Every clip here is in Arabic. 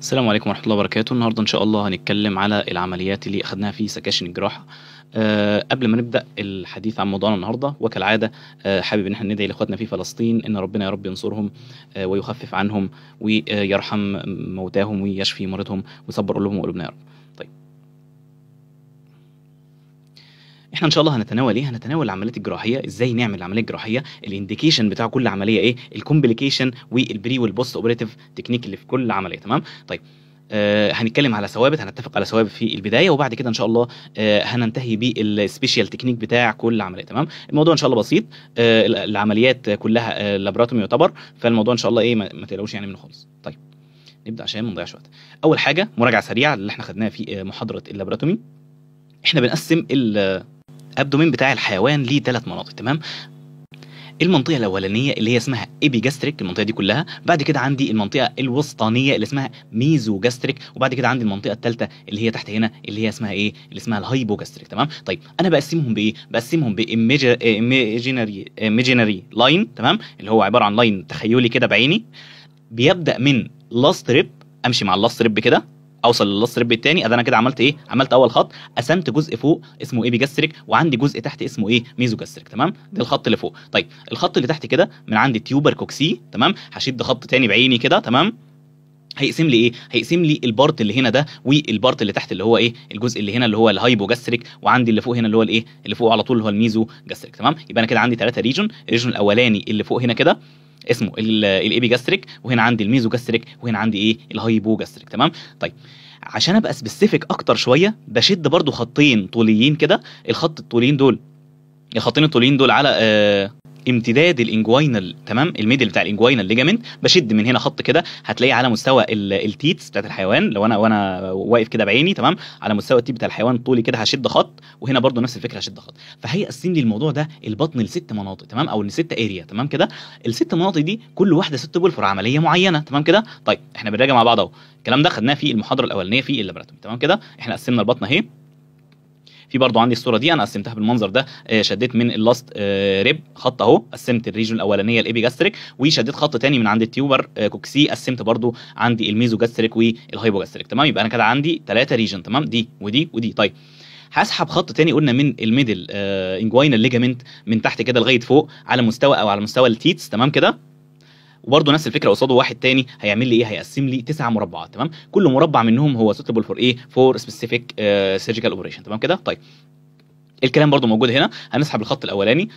السلام عليكم ورحمة الله وبركاته النهاردة إن شاء الله هنتكلم على العمليات اللي اخذناها في سكاشن الجراحة أه قبل ما نبدأ الحديث عن موضوعنا النهاردة وكالعادة أه حابب إن احنا ندعي لإخواتنا في فلسطين إن ربنا يا رب ينصرهم أه ويخفف عنهم ويرحم موتاهم ويشفي مرضهم ويصبر قلوبهم وقلوبنا يا رب احنا ان شاء الله هنتناول ايه هنتناول العمليات الجراحيه ازاي نعمل العمليه الجراحيه الانديكيشن بتاع كل عمليه ايه الكومبليكيشن والبري والبوست اوبريتيف تكنيك اللي في كل عمليه تمام طيب آه هنتكلم على ثوابت هنتفق على ثوابت في البدايه وبعد كده ان شاء الله آه هننتهي بالسبيشال تكنيك بتاع كل عمليه تمام الموضوع ان شاء الله بسيط آه العمليات كلها لابراتوم آه، يعتبر فالموضوع ان شاء الله ايه ما تقلقوش يعني منه خالص طيب نبدا عشان ما نضيعش وقت اول حاجه مراجعه سريعه اللي احنا خدناها في آه، محاضره اللابراتومي احنا بنقسم الابدومين بتاع الحيوان ليه ثلاث مناطق تمام المنطقه الاولانيه اللي هي اسمها ايبيجاستريك المنطقه دي كلها بعد كده عندي المنطقه الوسطانيه اللي اسمها ميزوجاستريك وبعد كده عندي المنطقه الثالثه اللي هي تحت هنا اللي هي اسمها ايه اللي اسمها الهايبوجاستريك تمام طيب انا بقسمهم بايه بقسمهم بايميجينري إيه، لاين تمام اللي هو عباره عن لاين تخيلي كده بعيني بيبدا من لاست ريب امشي مع اللاست ريب كده اوصل للاست الثاني الثاني انا كده عملت ايه عملت اول خط قسمت جزء فوق اسمه ايه بيجستريك وعندي جزء تحت اسمه ايه ميزو جاستريك تمام ده الخط اللي فوق طيب الخط اللي تحت كده من عندي تيوبر كوكسي تمام هشد خط تاني بعيني كده تمام هيقسم لي ايه هيقسم لي البارت اللي هنا ده والبارت اللي تحت اللي هو ايه الجزء اللي هنا اللي هو الهايبو جاستريك وعندي اللي فوق هنا اللي هو الايه اللي فوق على طول اللي هو الميزو جاستريك تمام يبقى انا كده عندي ثلاثه ريجون الريجون الاولاني اللي فوق هنا كده اسمه الايبي جاستريك وهنا عندي الميزو جاستريك وهنا عندي ايه الهايبو جاستريك تمام طيب عشان ابقى سبيسيفيك اكتر شويه بشد برضو خطين طوليين كده الخط الطوليين دول الخطين الطوليين دول على آه امتداد الانجوينال تمام الميدل بتاع الانجوينال ليجامنت بشد من هنا خط كده هتلاقيه على مستوى التيتس بتاعت الحيوان لو انا وانا واقف كده بعيني تمام على مستوى التيت بتاع الحيوان طولي كده هشد خط وهنا برده نفس الفكره هشد خط فهي قسم لي الموضوع ده البطن لست مناطق تمام او لست اريا تمام كده الست مناطق دي كل واحده ست فور عمليه معينه تمام كده طيب احنا بنراجع مع بعض اهو الكلام ده خدناه في المحاضره الاولانيه في اللابراتوري تمام كده احنا قسمنا البطن اهي في برضو عندي الصوره دي انا قسمتها بالمنظر ده آه، شديت من اللاست آه، ريب خط اهو قسمت الريجون الاولانيه جاستريك وشديت خط تاني من عند التيوبر كوكسي آه، قسمت برضو عندي الميزوجاستريك والهايبوجاستريك تمام يبقى انا كده عندي ثلاثه ريجن تمام دي ودي ودي طيب هسحب خط تاني قلنا من الميدل آه انجواينال ليجامنت من تحت كده لغايه فوق على مستوى او على مستوى التيتس تمام كده وبرده نفس الفكره قصاده واحد تاني هيعمل لي ايه هيقسم لي تسعه مربعات تمام كل مربع منهم هو سوتبل فور ايه فور سبيسيفيك سيرجيكال اوبريشن تمام كده طيب الكلام برده موجود هنا هنسحب الخط الاولاني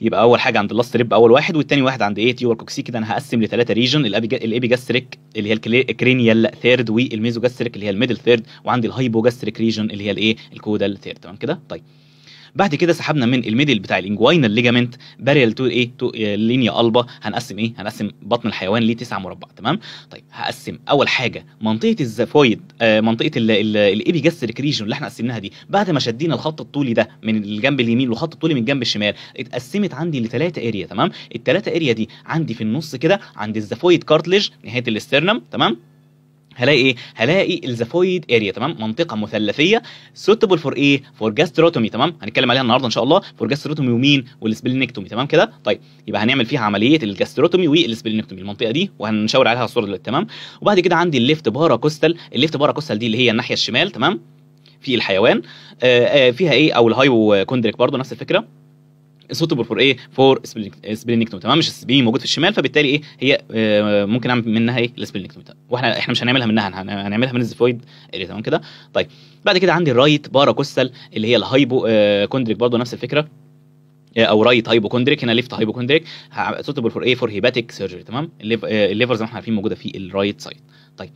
يبقى اول حاجه عند اللاست ريب اول واحد والتاني واحد عند ايه تي والكوكسي كده انا هقسم لثلاثه ريجن الابي جاستريك اللي هي الكرينيال ثيرد والميزوجاستريك اللي هي الميدل ثيرد وعندي الهايبوجاستريك ريجن اللي هي الايه الكودال ثيرد تمام كده طيب بعد كده سحبنا من الميدل بتاع الانجواينال ليجامنت باريال تو ايه تو آه، لينيا البا هنقسم ايه هنقسم بطن الحيوان ليه تسعة مربع تمام طيب هقسم اول حاجه منطقه الزفويد آه منطقه جاستريك ريجن اللي احنا قسمناها دي بعد ما شدينا الخط الطولي ده من الجنب اليمين والخط الطولي من الجنب الشمال اتقسمت عندي لثلاثه اريا تمام الثلاثه اريا دي عندي في النص كده عند الزفويد كارتليج نهايه الاسترنم تمام هلاقي ايه هلاقي الزفويد اريا تمام منطقه مثلثيه سوتبل فور ايه فور جاستروتومي تمام هنتكلم عليها النهارده ان شاء الله فور جاستروتومي ومين والسبلينكتومي تمام كده طيب يبقى هنعمل فيها عمليه الجاستروتومي والسبلينكتومي المنطقه دي وهنشاور عليها الصوره دلوقتي تمام وبعد كده عندي الليفت بارا كوستال الليفت بارا كوستال دي اللي هي الناحيه الشمال تمام في الحيوان آآ آه، آآ آه، فيها ايه او الهايو كوندريك برضه نفس الفكره سوتبل فور ايه فور سبلينكتوم آه، تمام مش السبلين موجود في الشمال فبالتالي ايه هي آه، ممكن اعمل منها ايه السبلينكتوم واحنا احنا مش هنعملها منها هنعملها من الزفويد اريا تمام كده طيب بعد كده عندي الرايت بارا كوستال اللي هي الهايبو آه، كوندريك برضه نفس الفكره او رايت هايبو كوندريك هنا ليفت كوندريك سوتبل فور ايه فور هيباتيك سيرجري تمام الليفر زي ما احنا عارفين موجوده في الرايت سايد طيب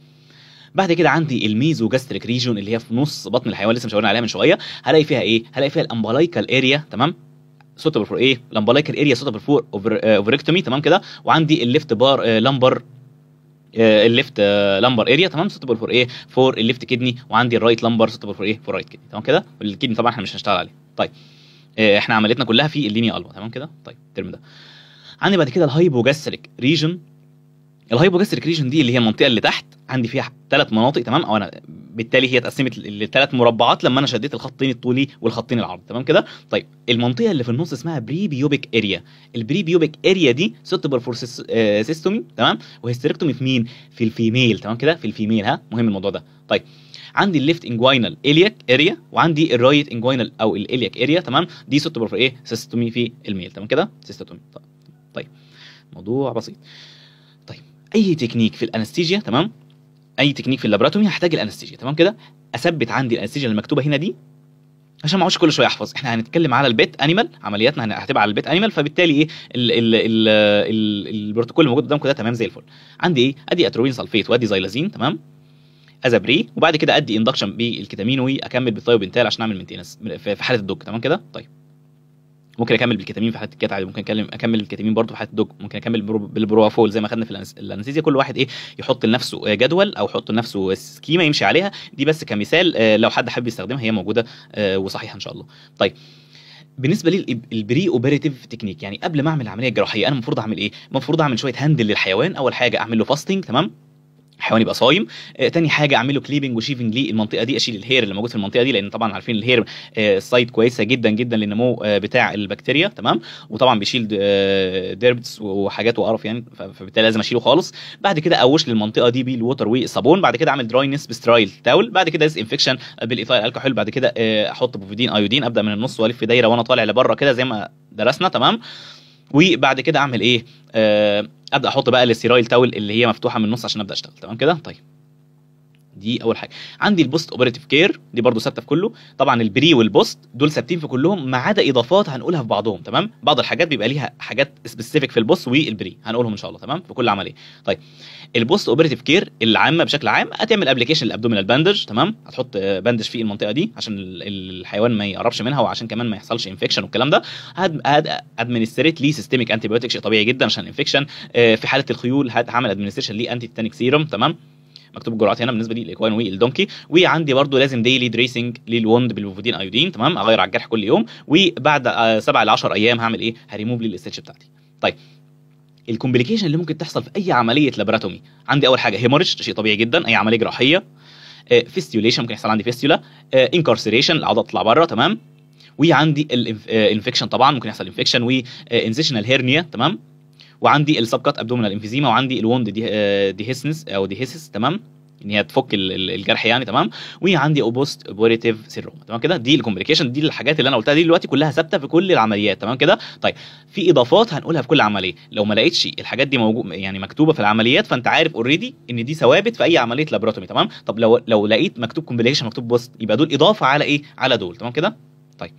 بعد كده عندي الميزو جاستريك ريجون اللي هي في نص بطن الحيوان لسه مش عليها من شويه هلاقي فيها ايه هلاقي فيها الامبلايكال اريا تمام suitable فور ايه لامبالايكر اريا suitable فور اوفريكتومي uh, تمام كده وعندي الليفت بار لامبر الليفت لامبر اريا تمام سوتبل فور ايه فور الليفت كدني وعندي الرايت لمبر سوتبل فور ايه فور رايت كدني تمام كده والكدني طبعا احنا مش هنشتغل عليه طيب آه، احنا عملتنا كلها في اللينيا البا تمام كده طيب الترم ده عندي بعد كده الهايبوجاستريك ريجن الهايبوجاستريك ريجن دي اللي هي المنطقه اللي تحت عندي فيها ثلاث مناطق تمام او انا بالتالي هي اتقسمت لثلاث مربعات لما انا شديت الخطين الطولي والخطين العرض تمام كده طيب المنطقه اللي في النص اسمها بري بيوبيك اريا البري بيوبيك اريا دي سوتبل فور سيستومي تمام وهيستريكتومي في مين في الفيميل تمام كده في الفيميل ها مهم الموضوع ده طيب عندي الليفت انجوينال الياك اريا وعندي الرايت انجوينال او الالياك اريا تمام دي سوتبل فور ايه سيستومي في الميل تمام كده سيستومي طيب. طيب موضوع بسيط اي تكنيك في الانستيجيا تمام اي تكنيك في اللابراتومي هحتاج الانستيجيا تمام كده اثبت عندي الانستيجيا المكتوبه هنا دي عشان ما اقعدش كل شويه احفظ احنا هنتكلم على البيت انيمال عملياتنا هتبقى على البيت انيمال فبالتالي ايه الـ الـ الـ الـ البروتوكول الموجود قدامكم ده تمام زي الفل عندي ايه ادي اتروين سلفيت وادي زيلازين تمام ازابري وبعد كده ادي اندكشن بالكتامين واكمل بالثايوبنتال عشان اعمل مينتينس في حاله الدوك تمام كده طيب ممكن اكمل بالكتامين في حاله الكات عادي ممكن اكمل اكمل بالكتامين برضه في حاله الدوج ممكن اكمل بالبروفول زي ما خدنا في الانستيزيا كل واحد ايه يحط لنفسه جدول او يحط لنفسه سكيما يمشي عليها دي بس كمثال آه، لو حد حابب يستخدمها هي موجوده آه، وصحيحه ان شاء الله طيب بالنسبه للبري اوبريتيف تكنيك يعني قبل ما اعمل العمليه الجراحيه انا المفروض اعمل ايه المفروض اعمل شويه هاندل للحيوان اول حاجه اعمل له فاستنج تمام الحيوان يبقى صايم آه تاني حاجه اعمله كليبنج وشيفنج للمنطقه دي اشيل الهير اللي موجود في المنطقه دي لان طبعا عارفين الهير آه سايت كويسه جدا جدا للنمو آه بتاع البكتيريا تمام وطبعا بيشيل ديربتس آه، وحاجات وقرف يعني فبالتالي لازم اشيله خالص بعد كده اوش للمنطقه دي بالووتر والصابون بعد كده اعمل دراينس بسترايل تاول بعد كده ديس انفكشن آه، بالايثايل الكحول بعد كده آه، احط بوفيدين ايودين ابدا من النص والف دايره وانا طالع لبره كده زي ما درسنا تمام وبعد كده اعمل ايه آه ابدا احط بقى الاستيرايل تاول اللي هي مفتوحه من النص عشان ابدا اشتغل تمام كده طيب دي اول حاجه عندي البوست اوبريتيف كير دي برده ثابته في كله طبعا البري والبوست دول ثابتين في كلهم ما عدا اضافات هنقولها في بعضهم تمام بعض الحاجات بيبقى ليها حاجات سبيسيفيك في البوست والبري هنقولهم ان شاء الله تمام في كل عمليه طيب البوست اوبريتيف كير العامه بشكل عام هتعمل ابلكيشن للابدومينال باندج تمام هتحط باندج في المنطقه دي عشان الحيوان ما يقربش منها وعشان كمان ما يحصلش انفكشن والكلام ده ادمنستريت لي سيستميك انتي بايوتيك شيء طبيعي جدا عشان انفكشن آه، في حاله الخيول هعمل ادمنستريشن لي انتي تيتانيك تمام مكتوب الجرعات هنا بالنسبه لي الايكوين والدونكي وعندي برده لازم ديلي دريسنج للوند بالفوفودين ايودين تمام اغير على الجرح كل يوم وبعد 7 ل 10 ايام هعمل ايه هريموف لي الاستيتش بتاعتي طيب الكومبليكيشن اللي ممكن تحصل في اي عمليه لابراتومي عندي اول حاجه هيموريج شيء طبيعي جدا اي عمليه جراحيه فيستيوليشن آه، ممكن يحصل عندي فيستيولا انكارسريشن آه، الاعضاء تطلع بره تمام وعندي الانفكشن آه، طبعا ممكن يحصل انفكشن وانزيشنال هيرنيا تمام وعندي كات ابدومينال انفيزيما وعندي الوند دي هيسنس او ديهيسس تمام ان هي تفك الجرح يعني تمام وعندي اوبوست بوريتيف سيروم تمام كده دي الكومبليكيشن دي الحاجات اللي انا قلتها دي دلوقتي كلها ثابته في كل العمليات تمام كده طيب في اضافات هنقولها في كل عمليه لو ما لقيتش الحاجات دي موجود يعني مكتوبه في العمليات فانت عارف اوريدي ان دي ثوابت في اي عمليه لابراتومي تمام طب لو لو لقيت مكتوب كومبليكيشن مكتوب بوست يبقى دول اضافه على ايه على دول تمام كده طيب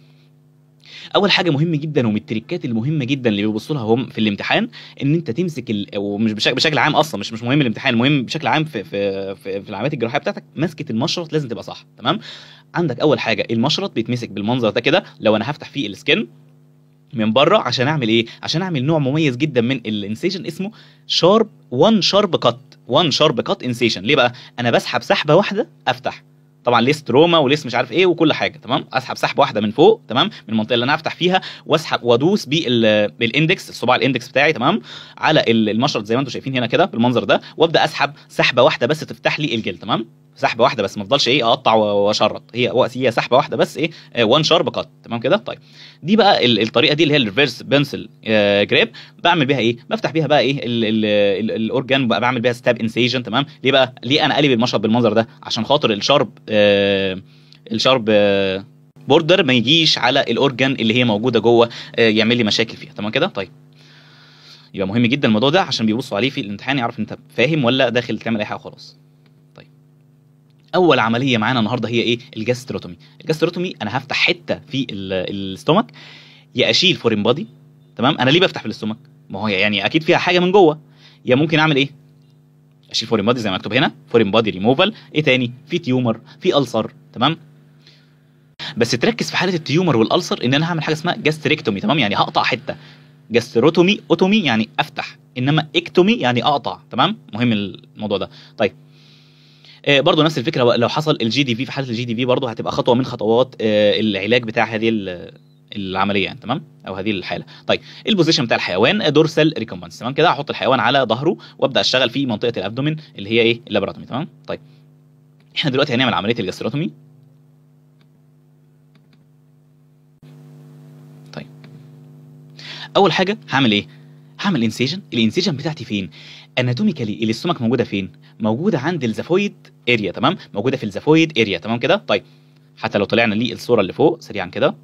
اول حاجه مهم جدا ومن التريكات المهمه جدا اللي بيبصوا لها هم في الامتحان ان انت تمسك ال... ومش بشكل, بشكل عام اصلا مش مش مهم الامتحان المهم بشكل عام في في في, في العمليات الجراحيه بتاعتك ماسكه المشرط لازم تبقى صح تمام عندك اول حاجه المشرط بيتمسك بالمنظر ده كده لو انا هفتح فيه السكن من بره عشان اعمل ايه عشان اعمل نوع مميز جدا من الانسيجن اسمه شارب وان شارب كات وان شارب كات انسيشن ليه بقى انا بسحب سحبه واحده افتح طبعا ليست روما وليست مش عارف ايه وكل حاجه تمام اسحب سحبه واحده من فوق تمام من المنطقه اللي انا هفتح فيها واسحب وادوس بالاندكس الصباع الاندكس بتاعي تمام على المشرط زي ما انتم شايفين هنا كده بالمنظر ده وابدا اسحب سحبه واحده بس تفتح لي الجلد تمام سحبه واحده بس ما افضلش ايه اقطع واشرط هي هي سحبه واحده بس ايه وان شارب كات تمام كده طيب دي بقى الطريقه دي اللي هي الريفرس بنسل جريب آه، بعمل بيها ايه بفتح بيها بقى ايه الاورجان بقى بعمل بيها ستاب انسيجن تمام ليه بقى ليه انا قلب المشط بالمنظر ده عشان خاطر الشارب الشارب بوردر ما يجيش على الاورجان اللي هي موجوده جوه آه، يعمل لي مشاكل فيها تمام كده طيب يبقى مهم جدا الموضوع ده عشان بيبصوا عليه في الامتحان يعرف انت فاهم ولا داخل تعمل اي حاجه خلاص اول عمليه معانا النهارده هي ايه الجاستروتومي الجاستروتومي انا هفتح حته في الاستومك يا اشيل فورين بادي تمام انا ليه بفتح في الاستومك ما هو يعني اكيد فيها حاجه من جوه يا ممكن اعمل ايه اشيل فورين بادي زي ما مكتوب هنا فورين بادي ريموفال ايه تاني في تيومر في السر تمام بس تركز في حاله التيومر والالسر ان انا هعمل حاجه اسمها جاستريكتومي تمام يعني هقطع حته جاستروتومي اوتومي يعني افتح انما اكتومي يعني اقطع تمام مهم الموضوع ده طيب آه، برضه نفس الفكره لو حصل الجي دي في في حاله الجي دي في برضه هتبقى خطوه من خطوات آه، العلاج بتاع هذه العمليه يعني تمام او هذه الحاله طيب البوزيشن بتاع الحيوان دورسال آه، ريكومبنس تمام كده هحط الحيوان على ظهره وابدا اشتغل في منطقه الابدومين اللي هي ايه اللابراتومي تمام طيب احنا دلوقتي هنعمل عمليه الجاستروتومي طيب اول حاجه هعمل ايه هعمل انسيجن الانسيجن بتاعتي فين اناتوميكالي اللي السمك موجوده فين موجوده عند الزافويد اريا تمام موجوده في الزافويد اريا تمام كده طيب حتى لو طلعنا الصوره اللي فوق سريعا كده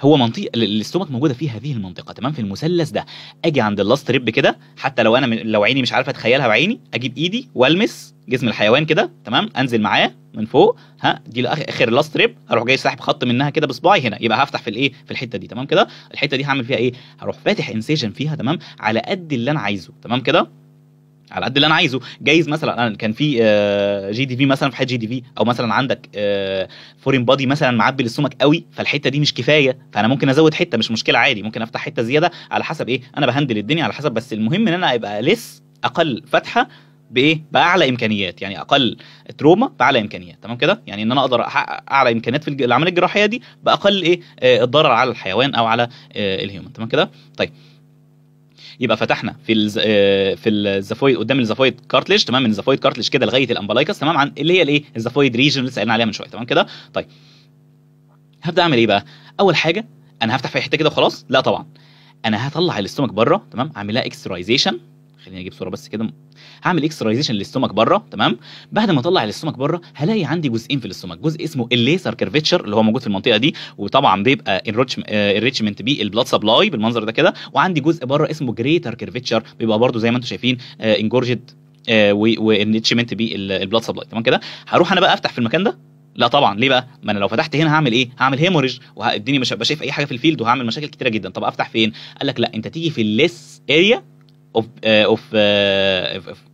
هو منطقه الاستومك موجوده في هذه المنطقه تمام في المثلث ده اجي عند اللاست ريب كده حتى لو انا لو عيني مش عارفه اتخيلها بعيني اجيب ايدي والمس جسم الحيوان كده تمام انزل معاه من فوق ها دي اخر لاست ريب أروح جاي ساحب خط منها كده بصباعي هنا يبقى هفتح في الايه في الحته دي تمام كده الحته دي هعمل فيها ايه هروح فاتح انسيجن فيها تمام على قد اللي انا عايزه تمام كده على قد اللي انا عايزه جايز مثلا انا كان في جي دي في مثلا في حته جي دي في او مثلا عندك فورين آه، بادي مثلا معبي للسمك قوي فالحته دي مش كفايه فانا ممكن ازود حته مش مشكله عادي ممكن افتح حته زياده على حسب ايه انا بهندل الدنيا على حسب بس المهم ان انا ابقى لس اقل فتحه بايه باعلى امكانيات يعني اقل تروما باعلى امكانيات تمام كده يعني ان انا اقدر احقق اعلى امكانيات في العمليه الجراحيه دي باقل ايه آه، الضرر على الحيوان او على آه، الهيومن تمام كده طيب يبقى فتحنا في الز... آه، في الزفويد قدام الزفويد كارتليج تمام من الزفويد كارتليج كده لغايه الامبلايكس تمام عن اللي هي الايه الزفويد ريجن اللي سالنا عليها من شويه تمام كده طيب هبدا اعمل ايه بقى اول حاجه انا هفتح في حته كده وخلاص لا طبعا انا هطلع الاستومك بره تمام اعمل لها اكسترايزيشن خليني اجيب صوره بس كده هعمل اكسترايزيشن للسمك بره تمام بعد ما اطلع السمك بره هلاقي عندي جزئين في السمك جزء اسمه الليسر كيرفيتشر اللي هو موجود في المنطقه دي وطبعا بيبقى انريتشمنت آه، بيه البلاد سبلاي بالمنظر ده كده وعندي جزء بره اسمه جريتر كيرفيتشر بيبقى برده زي ما انتم شايفين انجورجد آه، آه، وانريتشمنت بيه البلاد سبلاي تمام كده هروح انا بقى افتح في المكان ده لا طبعا ليه بقى ما انا لو فتحت هنا هعمل ايه هعمل هيموريج وهديني مش هبقى شايف اي حاجه في الفيلد وهعمل مشاكل كتيره جدا طب افتح فين قال لك لا انت تيجي في الليس اريا اوف اوف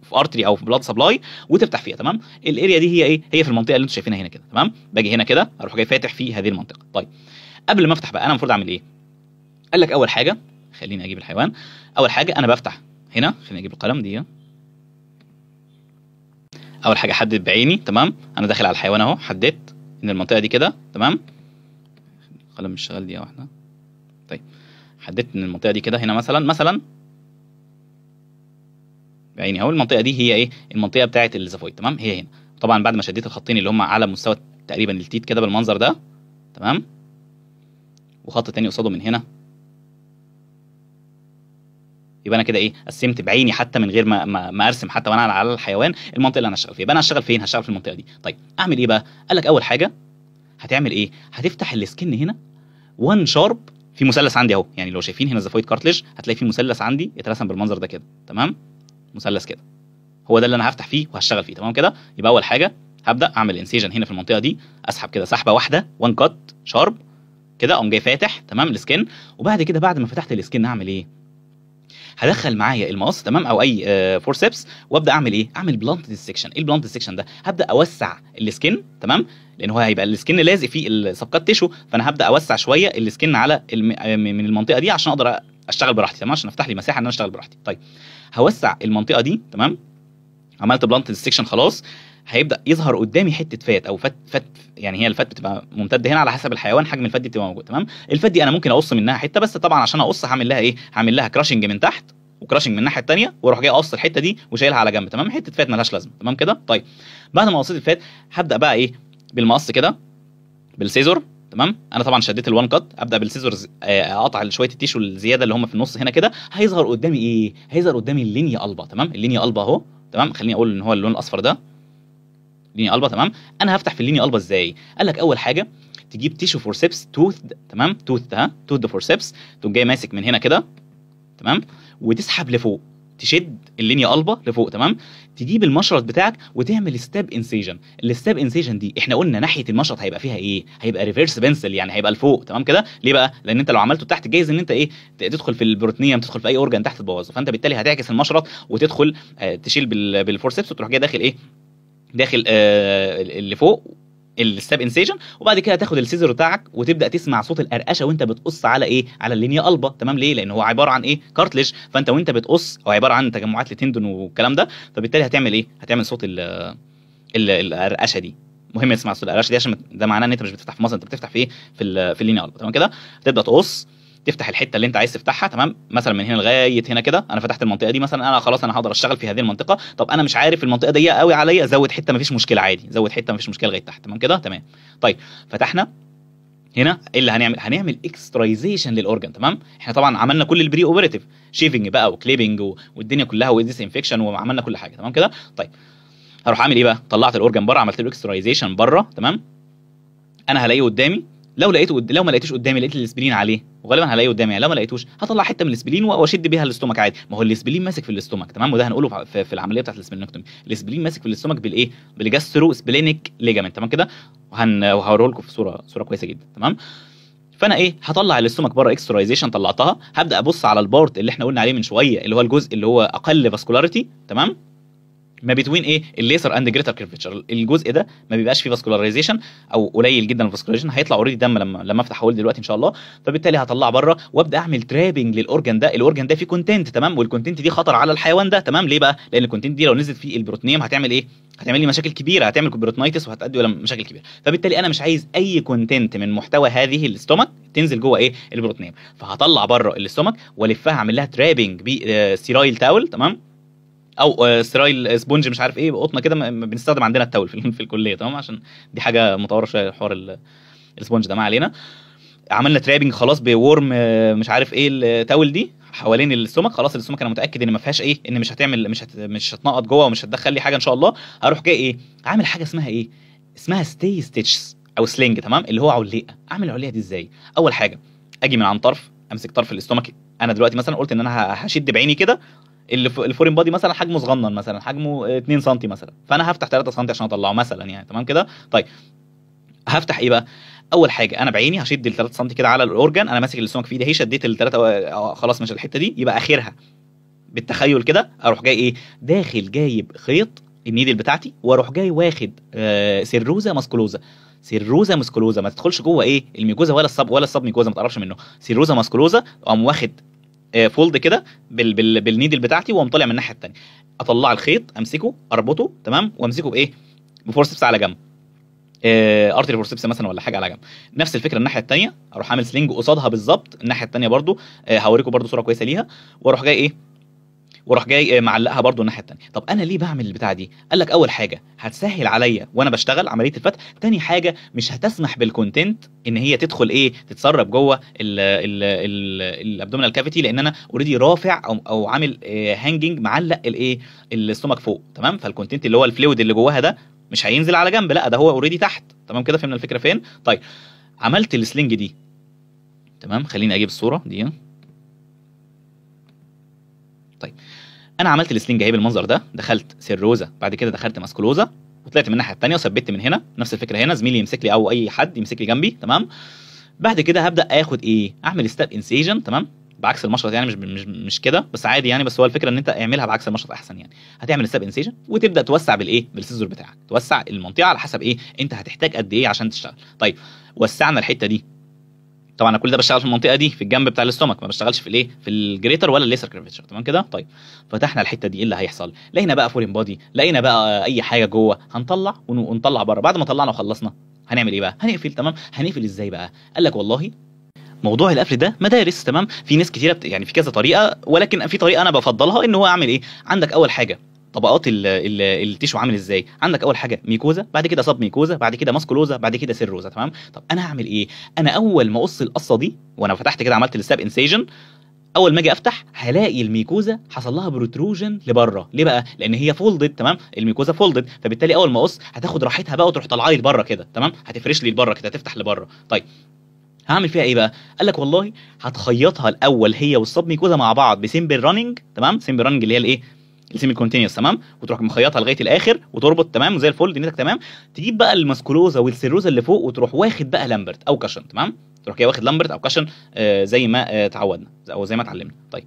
في ارتري او في بلاد سبلاي وتفتح فيها تمام الاريا دي هي ايه هي في المنطقه اللي انتم شايفينها هنا كده تمام باجي هنا كده اروح جاي فاتح في هذه المنطقه طيب قبل ما افتح بقى انا المفروض اعمل ايه قال لك اول حاجه خليني اجيب الحيوان اول حاجه انا بفتح هنا خليني اجيب القلم دي اول حاجه احدد بعيني تمام انا داخل على الحيوان اهو حددت ان المنطقه دي كده تمام القلم مش شغال دي واحده طيب حددت ان المنطقه دي كده هنا مثلا مثلا يعني اهو المنطقه دي هي ايه المنطقه بتاعه الزفويد تمام هي هنا طبعا بعد ما شديت الخطين اللي هم على مستوى تقريبا التيت كده بالمنظر ده تمام وخط تاني قصاده من هنا يبقى انا كده ايه قسمت بعيني حتى من غير ما ما, ما ارسم حتى وانا على الحيوان المنطقه اللي انا هشتغل فيها يبقى انا هشتغل فين هشتغل في المنطقه دي طيب اعمل ايه بقى قال لك اول حاجه هتعمل ايه هتفتح السكن هنا وان شارب في مثلث عندي اهو يعني لو شايفين هنا زفويد كارتليج هتلاقي في مثلث عندي اترسم بالمنظر ده كده تمام مثلث كده هو ده اللي انا هفتح فيه وهشتغل فيه تمام كده يبقى اول حاجه هبدا اعمل انسيجن هنا في المنطقه دي اسحب كده سحبه واحده وان كات شارب كده اقوم جاي فاتح تمام السكن وبعد كده بعد ما فتحت السكن هعمل ايه هدخل معايا المقص تمام او اي فورسبس آه، وابدا اعمل ايه اعمل بلانت ديسكشن ايه البلانت ديسكشن ده هبدا اوسع السكن تمام لان هو هيبقى السكن لازق فيه السبكات تيشو فانا هبدا اوسع شويه السكن على الم... آه، من المنطقه دي عشان اقدر اشتغل براحتي تمام عشان افتح لي مساحه ان انا اشتغل براحتي طيب هوسع المنطقه دي تمام عملت بلانت السكشن خلاص هيبدا يظهر قدامي حته فات او فات فات يعني هي الفات بتبقى ممتده هنا على حسب الحيوان حجم الفات دي بتبقى موجود تمام الفات دي انا ممكن اقص منها حته بس طبعا عشان اقص هعمل لها ايه هعمل لها كراشنج من تحت وكراشنج من الناحيه الثانيه واروح جاي اقص الحته دي وشايلها على جنب تمام حته فات ملهاش لازمه تمام كده طيب بعد ما قصيت الفات هبدا بقى ايه بالمقص كده بالسيزور تمام انا طبعا شديت الوان كات ابدا بالسيزورز آه، اقطع شويه التيشو الزياده اللي هم في النص هنا كده هيظهر قدامي ايه هيظهر قدامي اللينيا البا تمام اللينيا البا اهو تمام خليني اقول ان هو اللون الاصفر ده لينيا البا تمام انا هفتح في اللينيا البا ازاي قال لك اول حاجه تجيب تيشو فورسيبس توث تمام توث ها توث فورسيبس تقوم جاي ماسك من هنا كده تمام وتسحب لفوق تشد اللينيا البا لفوق تمام تجيب المشرط بتاعك وتعمل ستاب انسيجن الستاب انسيجن دي احنا قلنا ناحيه المشرط هيبقى فيها ايه هيبقى ريفرس بنسل يعني هيبقى لفوق تمام كده ليه بقى لان انت لو عملته تحت جايز ان انت ايه تدخل في البروتنيوم تدخل في اي اورجان تحت تبوظه فانت بالتالي هتعكس المشرط وتدخل آه، تشيل بالفورسبس وتروح جاي داخل ايه داخل آه، اللي فوق الستاب انسيجن وبعد كده تاخد السيزر بتاعك وتبدا تسمع صوت القرقشه وانت بتقص على ايه على اللينيا قلبه تمام ليه لان هو عباره عن ايه كارتليج فانت وانت بتقص هو عباره عن تجمعات لتندون والكلام ده فبالتالي هتعمل ايه هتعمل صوت ال القرقشه دي مهم تسمع صوت القرقشه دي عشان ده معناه ان انت مش بتفتح في مصر انت بتفتح في ايه في, في اللينيا قلبه تمام كده هتبدا تقص تفتح الحته اللي انت عايز تفتحها تمام مثلا من هنا لغايه هنا كده انا فتحت المنطقه دي مثلا انا خلاص انا هقدر اشتغل في هذه المنطقه طب انا مش عارف المنطقه دي قوي عليا زود حته مفيش مشكله عادي زود حته مفيش مشكله لغايه تحت تمام كده تمام طيب فتحنا هنا ايه اللي هنعمل هنعمل اكسترايزيشن للاورجن تمام احنا طبعا عملنا كل البري اوبريتيف شيفنج بقى وكليبنج والدنيا كلها وديس انفكشن وعملنا كل حاجه تمام كده طيب هروح اعمل ايه بقى طلعت الاورجن بره عملت له اكسترايزيشن بره تمام انا هلاقيه قدامي لو لقيته قد... لو ما لقيتوش قدامي لقيت السبرين عليه وغالبا هلاقيه قدامي يعني لو ما لقيتوش هطلع حته من الاسبلين واشد بيها الاستومك عادي ما هو الاسبلين ماسك في الاستومك تمام وده هنقوله في, العمليه بتاعت الاسبلينكتومي الاسبلين ماسك في الاستومك بالايه بالجاسترو سبلينيك ليجامنت تمام كده وهن وهوريه لكم في صوره صوره كويسه جدا تمام فانا ايه هطلع الاستومك بره اكسترايزيشن طلعتها هبدا ابص على البارت اللي احنا قلنا عليه من شويه اللي هو الجزء اللي هو اقل فاسكولاريتي تمام ما بتوين ايه الليسر اند جريتر كيرفتشر الجزء ده ما بيبقاش فيه فاسكولاريزيشن او قليل جدا الفاسكولاريزيشن هيطلع اوريدي دم لما لما افتح اول دلوقتي ان شاء الله فبالتالي هطلع بره وابدا اعمل ترابنج للاورجان ده الاورجان ده فيه كونتنت تمام والكونتنت دي خطر على الحيوان ده تمام ليه بقى لان الكونتنت دي لو نزلت فيه البروتينيوم هتعمل ايه هتعمل لي مشاكل كبيره هتعمل كوبروتنايتس وهتؤدي الى مشاكل كبيره فبالتالي انا مش عايز اي كونتنت من محتوى هذه الاستومك تنزل جوه ايه البروتينيوم فهطلع بره الاستومك والفها اعمل لها ترابنج بسيرايل تاول تمام او آه، سترايل سبونج مش عارف ايه قطنه كده بنستخدم عندنا التاول في, الكليه تمام عشان دي حاجه متطوره شويه حوار الاسبونج ده ما علينا عملنا ترابنج خلاص بورم آه، مش عارف ايه التاول دي حوالين السمك خلاص السمك انا متاكد ان ما فيهاش ايه ان مش هتعمل مش هت... مش هتنقط جوه ومش هتدخل لي حاجه ان شاء الله هروح جاي ايه عامل حاجه اسمها ايه اسمها ستي ستيتشز او سلينج تمام اللي هو علقه اعمل العليه دي ازاي اول حاجه اجي من عن طرف امسك طرف الاستومك انا دلوقتي مثلا قلت ان انا هشد بعيني كده الفورين بادي مثلا حجمه صغنن مثلا حجمه 2 سم مثلا فانا هفتح 3 سم عشان اطلعه مثلا يعني تمام كده طيب هفتح ايه بقى اول حاجه انا بعيني هشد ال 3 سم كده على الاورجن انا ماسك السمك في ايدي اهي شديت ال 3 خلاص مش الحته دي يبقى اخرها بالتخيل كده اروح جاي ايه داخل جايب خيط النيدل بتاعتي واروح جاي واخد آه سيروزا ماسكولوزا سيروزا ماسكولوزا ما تدخلش جوه ايه الميكوزا ولا الصب ولا الصب ميكوزا ما تعرفش منه سيروزا ماسكولوزا اقوم واخد فولد آه، كده بالنيدل بتاعتي واقوم طالع من الناحيه الثانيه اطلع الخيط امسكه اربطه تمام وامسكه بايه بفورسبس على جنب آه ارتري فورسبس مثلا ولا حاجه على جنب نفس الفكره الناحيه الثانيه اروح عامل سلينج قصادها بالظبط الناحيه الثانيه برده آه هوريكم برده صوره كويسه ليها واروح جاي ايه وراح جاي آه، معلقها برضو الناحيه الثانيه طب انا ليه بعمل البتاعه دي قال لك اول حاجه هتسهل عليا وانا بشتغل عمليه الفتح تاني حاجه مش هتسمح بالكونتنت ان هي تدخل ايه تتسرب جوه الابدومينال كافيتي لان انا اوريدي رافع او او عامل هانجنج آه، معلق الايه الاستومك فوق تمام فالكونتنت اللي هو الفلويد اللي جواها ده مش هينزل على جنب لا ده هو اوريدي تحت تمام كده فهمنا الفكره فين طيب عملت السلنج دي تمام خليني اجيب الصوره دي طيب انا عملت السلينج اهي بالمنظر ده دخلت سيروزا بعد كده دخلت ماسكولوزا وطلعت من الناحيه الثانيه وثبت من هنا نفس الفكره هنا زميلي يمسك لي او اي حد يمسك لي جنبي تمام بعد كده هبدا اخد ايه اعمل ستاب انسيجن تمام بعكس المشرط يعني مش مش مش كده بس عادي يعني بس هو الفكره ان انت اعملها بعكس المشرط احسن يعني هتعمل ستاب انسيجن وتبدا توسع بالايه بالسيزور بتاعك توسع المنطقه على حسب ايه انت هتحتاج قد ايه عشان تشتغل طيب وسعنا الحته دي طبعا انا كل ده بشتغل في المنطقه دي في الجنب بتاع الاستومك ما بشتغلش في الايه في الجريتر ولا الليسر كرفتشر تمام كده طيب فتحنا الحته دي ايه اللي هيحصل لقينا بقى فورين بودي لقينا بقى اي حاجه جوه هنطلع ونطلع بره بعد ما طلعنا وخلصنا هنعمل ايه بقى هنقفل تمام هنقفل ازاي بقى قال لك والله موضوع القفل ده مدارس تمام في ناس كتيره بت... يعني في كذا طريقه ولكن في طريقه انا بفضلها ان هو اعمل ايه عندك اول حاجه طبقات التيشو عامل ازاي عندك اول حاجه ميكوزا بعد كده صب ميكوزا بعد كده ماسكولوزا بعد كده سيروزا تمام طب انا هعمل ايه انا اول ما اقص القصه دي وانا فتحت كده عملت الساب انسيجن اول ما اجي افتح هلاقي الميكوزا حصل لها بروتروجن لبره ليه بقى لان هي فولدد تمام الميكوزا فولدد فبالتالي اول ما اقص هتاخد راحتها بقى وتروح طالعه لي لبره كده تمام هتفرش لي لبره كده هتفتح لبره طيب هعمل فيها ايه بقى قال لك والله هتخيطها الاول هي والصب ميكوزا مع بعض بسيمبل راننج تمام سيمبل راننج اللي هي الايه السيمي كونتينيوس تمام وتروح مخيطها لغايه الاخر وتربط تمام زي الفل دنيتك تمام تجيب بقى الماسكولوزا والسيروزا اللي فوق وتروح واخد بقى لامبرت او كاشن تمام تروح كده واخد لامبرت او كاشن آه زي ما آه تعودنا او زي ما اتعلمنا طيب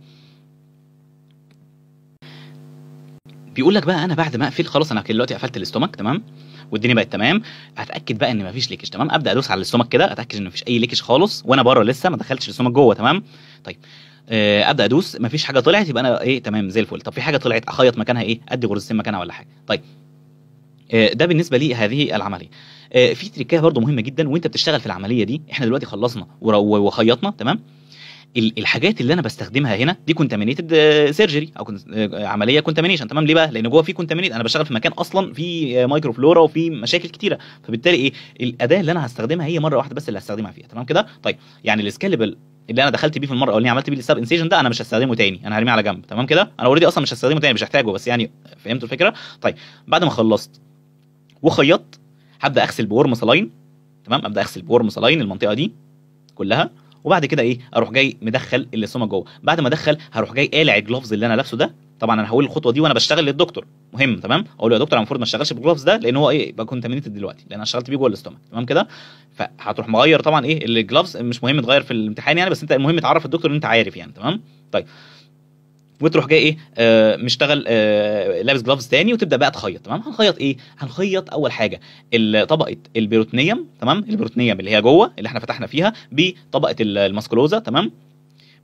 بيقول لك بقى انا بعد ما اقفل خلاص انا دلوقتي قفلت الاستومك تمام والدنيا بقت تمام هتاكد بقى ان مفيش ليكج تمام ابدا ادوس على الاستومك كده اتاكد ان مفيش اي ليكج خالص وانا بره لسه ما دخلتش الاستومك جوه تمام طيب آه، ابدا ادوس مفيش حاجه طلعت يبقى انا ايه تمام زي الفل طب في حاجه طلعت اخيط مكانها ايه ادي غرزتين مكانها ولا حاجه طيب آه، ده بالنسبه لي هذه العمليه آه، في تريكايه برضو مهمه جدا وانت بتشتغل في العمليه دي احنا دلوقتي خلصنا وخيطنا تمام الحاجات اللي انا بستخدمها هنا دي كونتامينيتد سيرجري او عمليه كونتامينيشن تمام ليه بقى لان جوه في كونتامينيت انا بشتغل في مكان اصلا في مايكرو فلورا وفي مشاكل كتيره فبالتالي ايه الاداه اللي انا هستخدمها هي مره واحده بس اللي هستخدمها فيها تمام كده طيب يعني السكالبل اللي انا دخلت بيه في المره الاولانيه عملت بيه السب انسيجن ده انا مش هستخدمه تاني انا هرميه على جنب تمام كده انا اوريدي اصلا مش هستخدمه تاني مش هحتاجه بس يعني فهمتوا الفكره طيب بعد ما خلصت وخيطت هبدا اغسل بورم لاين تمام ابدا اغسل بورم لاين المنطقه دي كلها وبعد كده ايه اروح جاي مدخل السومه جوه بعد ما ادخل هروح جاي قالع الجلوفز اللي انا لابسه ده طبعا انا هقول الخطوه دي وانا بشتغل للدكتور مهم تمام اقول له يا دكتور انا المفروض ما اشتغلش بالجلوفز ده لان هو ايه يبقى كونتامينيتد دلوقتي لان انا اشتغلت بيه جوه الاستومك تمام كده فهتروح مغير طبعا ايه الجلوفز مش مهم تغير في الامتحان يعني بس انت المهم تعرف الدكتور ان انت عارف يعني تمام طيب وتروح جاي ايه آه مشتغل آه لابس جلافز تاني وتبدا بقى تخيط تمام هنخيط ايه هنخيط اول حاجه طبقه البيروتنيوم تمام البيروتنيوم اللي هي جوه اللي احنا فتحنا فيها بطبقه الماسكولوزا تمام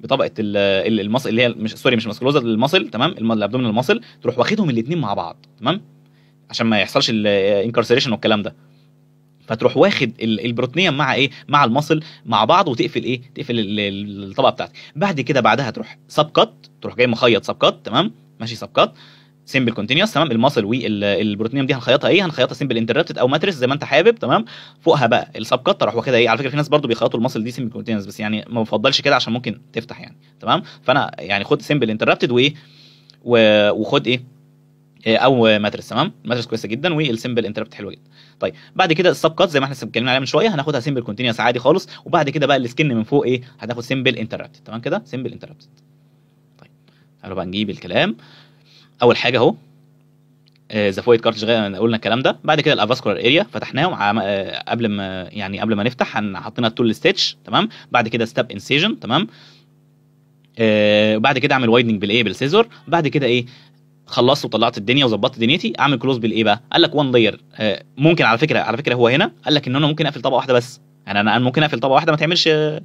بطبقه المصل اللي هي مش سوري مش المسكلوزا المصل تمام الابدومن المصل تروح واخدهم الاثنين مع بعض تمام عشان ما يحصلش الانكارسريشن والكلام ده فتروح واخد البروتينيه مع ايه مع المصل مع بعض وتقفل ايه تقفل الطبقه بتاعتك بعد كده بعدها تروح سب كات تروح جاي مخيط سب كات تمام ماشي سب كات سيمبل كونتينوس تمام المصل والبروتينيوم دي هنخيطها ايه هنخيطها سيمبل انتربتد او ماتريس زي ما انت حابب تمام فوقها بقى السب كات راح واخدها ايه على فكره في ناس برضو بيخيطوا المصل دي سيمبل كونتينيوس بس يعني ما بفضلش كده عشان ممكن تفتح يعني تمام فانا يعني خد سيمبل انتربتد وايه وخد ايه, إيه، او ماتريس تمام ماتريس كويسه جدا والسيمبل انتربت حلوه جدا طيب بعد كده السب كات زي ما احنا اتكلمنا عليها من شويه هناخدها سيمبل كونتينوس عادي خالص وبعد كده بقى السكن من فوق ايه هناخد سيمبل انتربت تمام كده سيمبل انتربت طيب تعالوا بقى نجيب الكلام اول حاجه اهو ذا فويد كارتج قلنا الكلام ده بعد كده الافاسكولار اريا فتحناهم آه، قبل ما يعني قبل ما نفتح حطينا التول ستيتش تمام بعد كده ستاب انسيجن تمام وبعد آه، بعد كده اعمل وايدنج بالايه بالسيزور بعد كده ايه خلصت وطلعت الدنيا وظبطت دنيتي اعمل كلوز بالايه بقى قال لك وان آه، لاير ممكن على فكره على فكره هو هنا قال لك ان انا ممكن اقفل طبقه واحده بس يعني انا ممكن اقفل طبقه واحده ما تعملش آه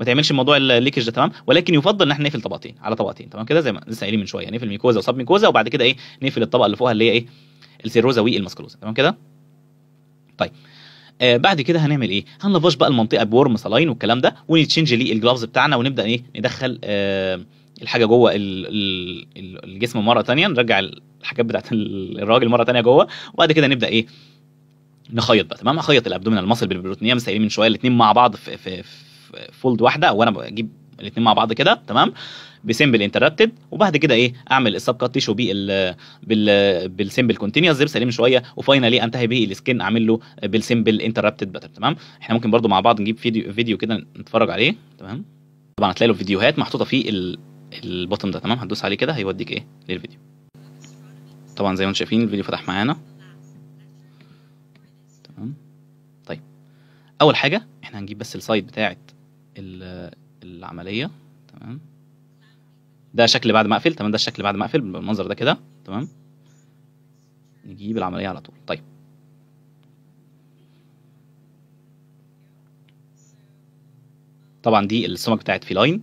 ما تعملش موضوع الليكج ده تمام ولكن يفضل ان احنا نقفل طبقتين على طبقتين تمام كده زي ما لسه قايلين من شويه نقفل ميكوزا وصب ميكوزا وبعد كده ايه نقفل الطبقه اللي فوقها اللي هي ايه السيروزا والماسكولوزا تمام كده طيب آه بعد كده هنعمل ايه هنلفش بقى المنطقه بورم سلاين والكلام ده ونتشنج ليه الجلافز بتاعنا ونبدا ايه ندخل آه الحاجه جوه الجسم مره ثانيه نرجع الحاجات بتاعت الراجل مره ثانيه جوه وبعد كده نبدا ايه نخيط بقى تمام اخيط الابدومينال ماسل بالبروتينيه مسايلين من شويه الاثنين مع بعض في, في, في فولد واحده او انا بجيب الاثنين مع بعض كده تمام بسمبل انتربتد وبعد كده ايه اعمل السب كات تيشو بال بال بالسمبل كونتينوس زي سليم شويه وفاينلي انتهي به السكن اعمل له بالسمبل انتربتد باتر تمام احنا ممكن برضو مع بعض نجيب فيديو فيديو كده نتفرج عليه تمام طبعا هتلاقي له فيديوهات محطوطه في البوتم ده تمام هتدوس عليه كده هيوديك ايه للفيديو طبعا زي ما انتم شايفين الفيديو فتح معانا تمام طيب اول حاجه احنا هنجيب بس السايد بتاعه العمليه تمام ده شكل بعد ما اقفل تمام ده الشكل بعد ما اقفل بالمنظر ده كده تمام نجيب العمليه على طول طيب طبعا دي السمك بتاعت في لاين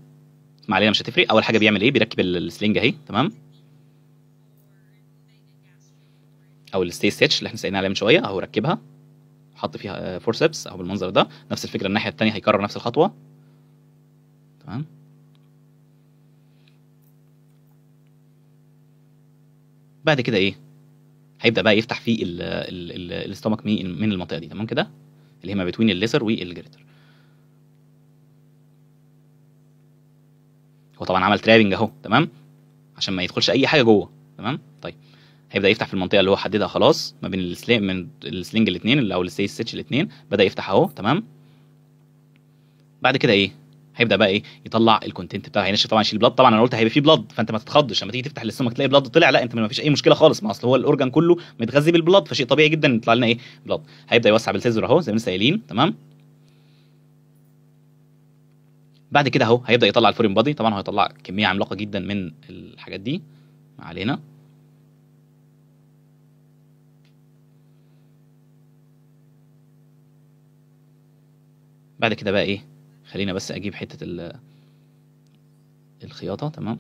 ما علينا مش هتفرق اول حاجه بيعمل ايه بيركب السلنج اهي تمام او الستي ستيتش اللي احنا سالنا عليها من شويه اهو ركبها حط فيها فورسبس آه، اهو بالمنظر ده نفس الفكره الناحيه الثانيه هيكرر نفس الخطوه تمام بعد كده ايه هيبدا بقى يفتح فيه الاستومك من المنطقه دي تمام كده اللي هي ما بتوين الليسر والجريتر هو طبعا عمل ترابنج اهو تمام عشان ما يدخلش اي حاجه جوه تمام طيب هيبدا يفتح في المنطقه اللي هو حددها خلاص ما بين السلينج من السلينج الاثنين او الستيتش ستيتش الاثنين بدا يفتح اهو تمام بعد كده ايه هيبدا بقى ايه يطلع الكونتنت بتاعه هينشف طبعا يشيل بلاد طبعا انا قلت هيبقى فيه بلاد فانت ما تتخضش لما تيجي تفتح الاستومك تلاقي بلاد طلع لا انت ما فيش اي مشكله خالص ما اصل هو الاورجان كله متغذي بالبلاد فشيء طبيعي جدا يطلع لنا ايه بلاد هيبدا يوسع بالسيزر اهو زي ما سائلين قايلين تمام بعد كده اهو هيبدا يطلع الفورين بادي طبعا هيطلع كميه عملاقه جدا من الحاجات دي ما علينا بعد كده بقى ايه خلينا بس اجيب حتة الخياطة تمام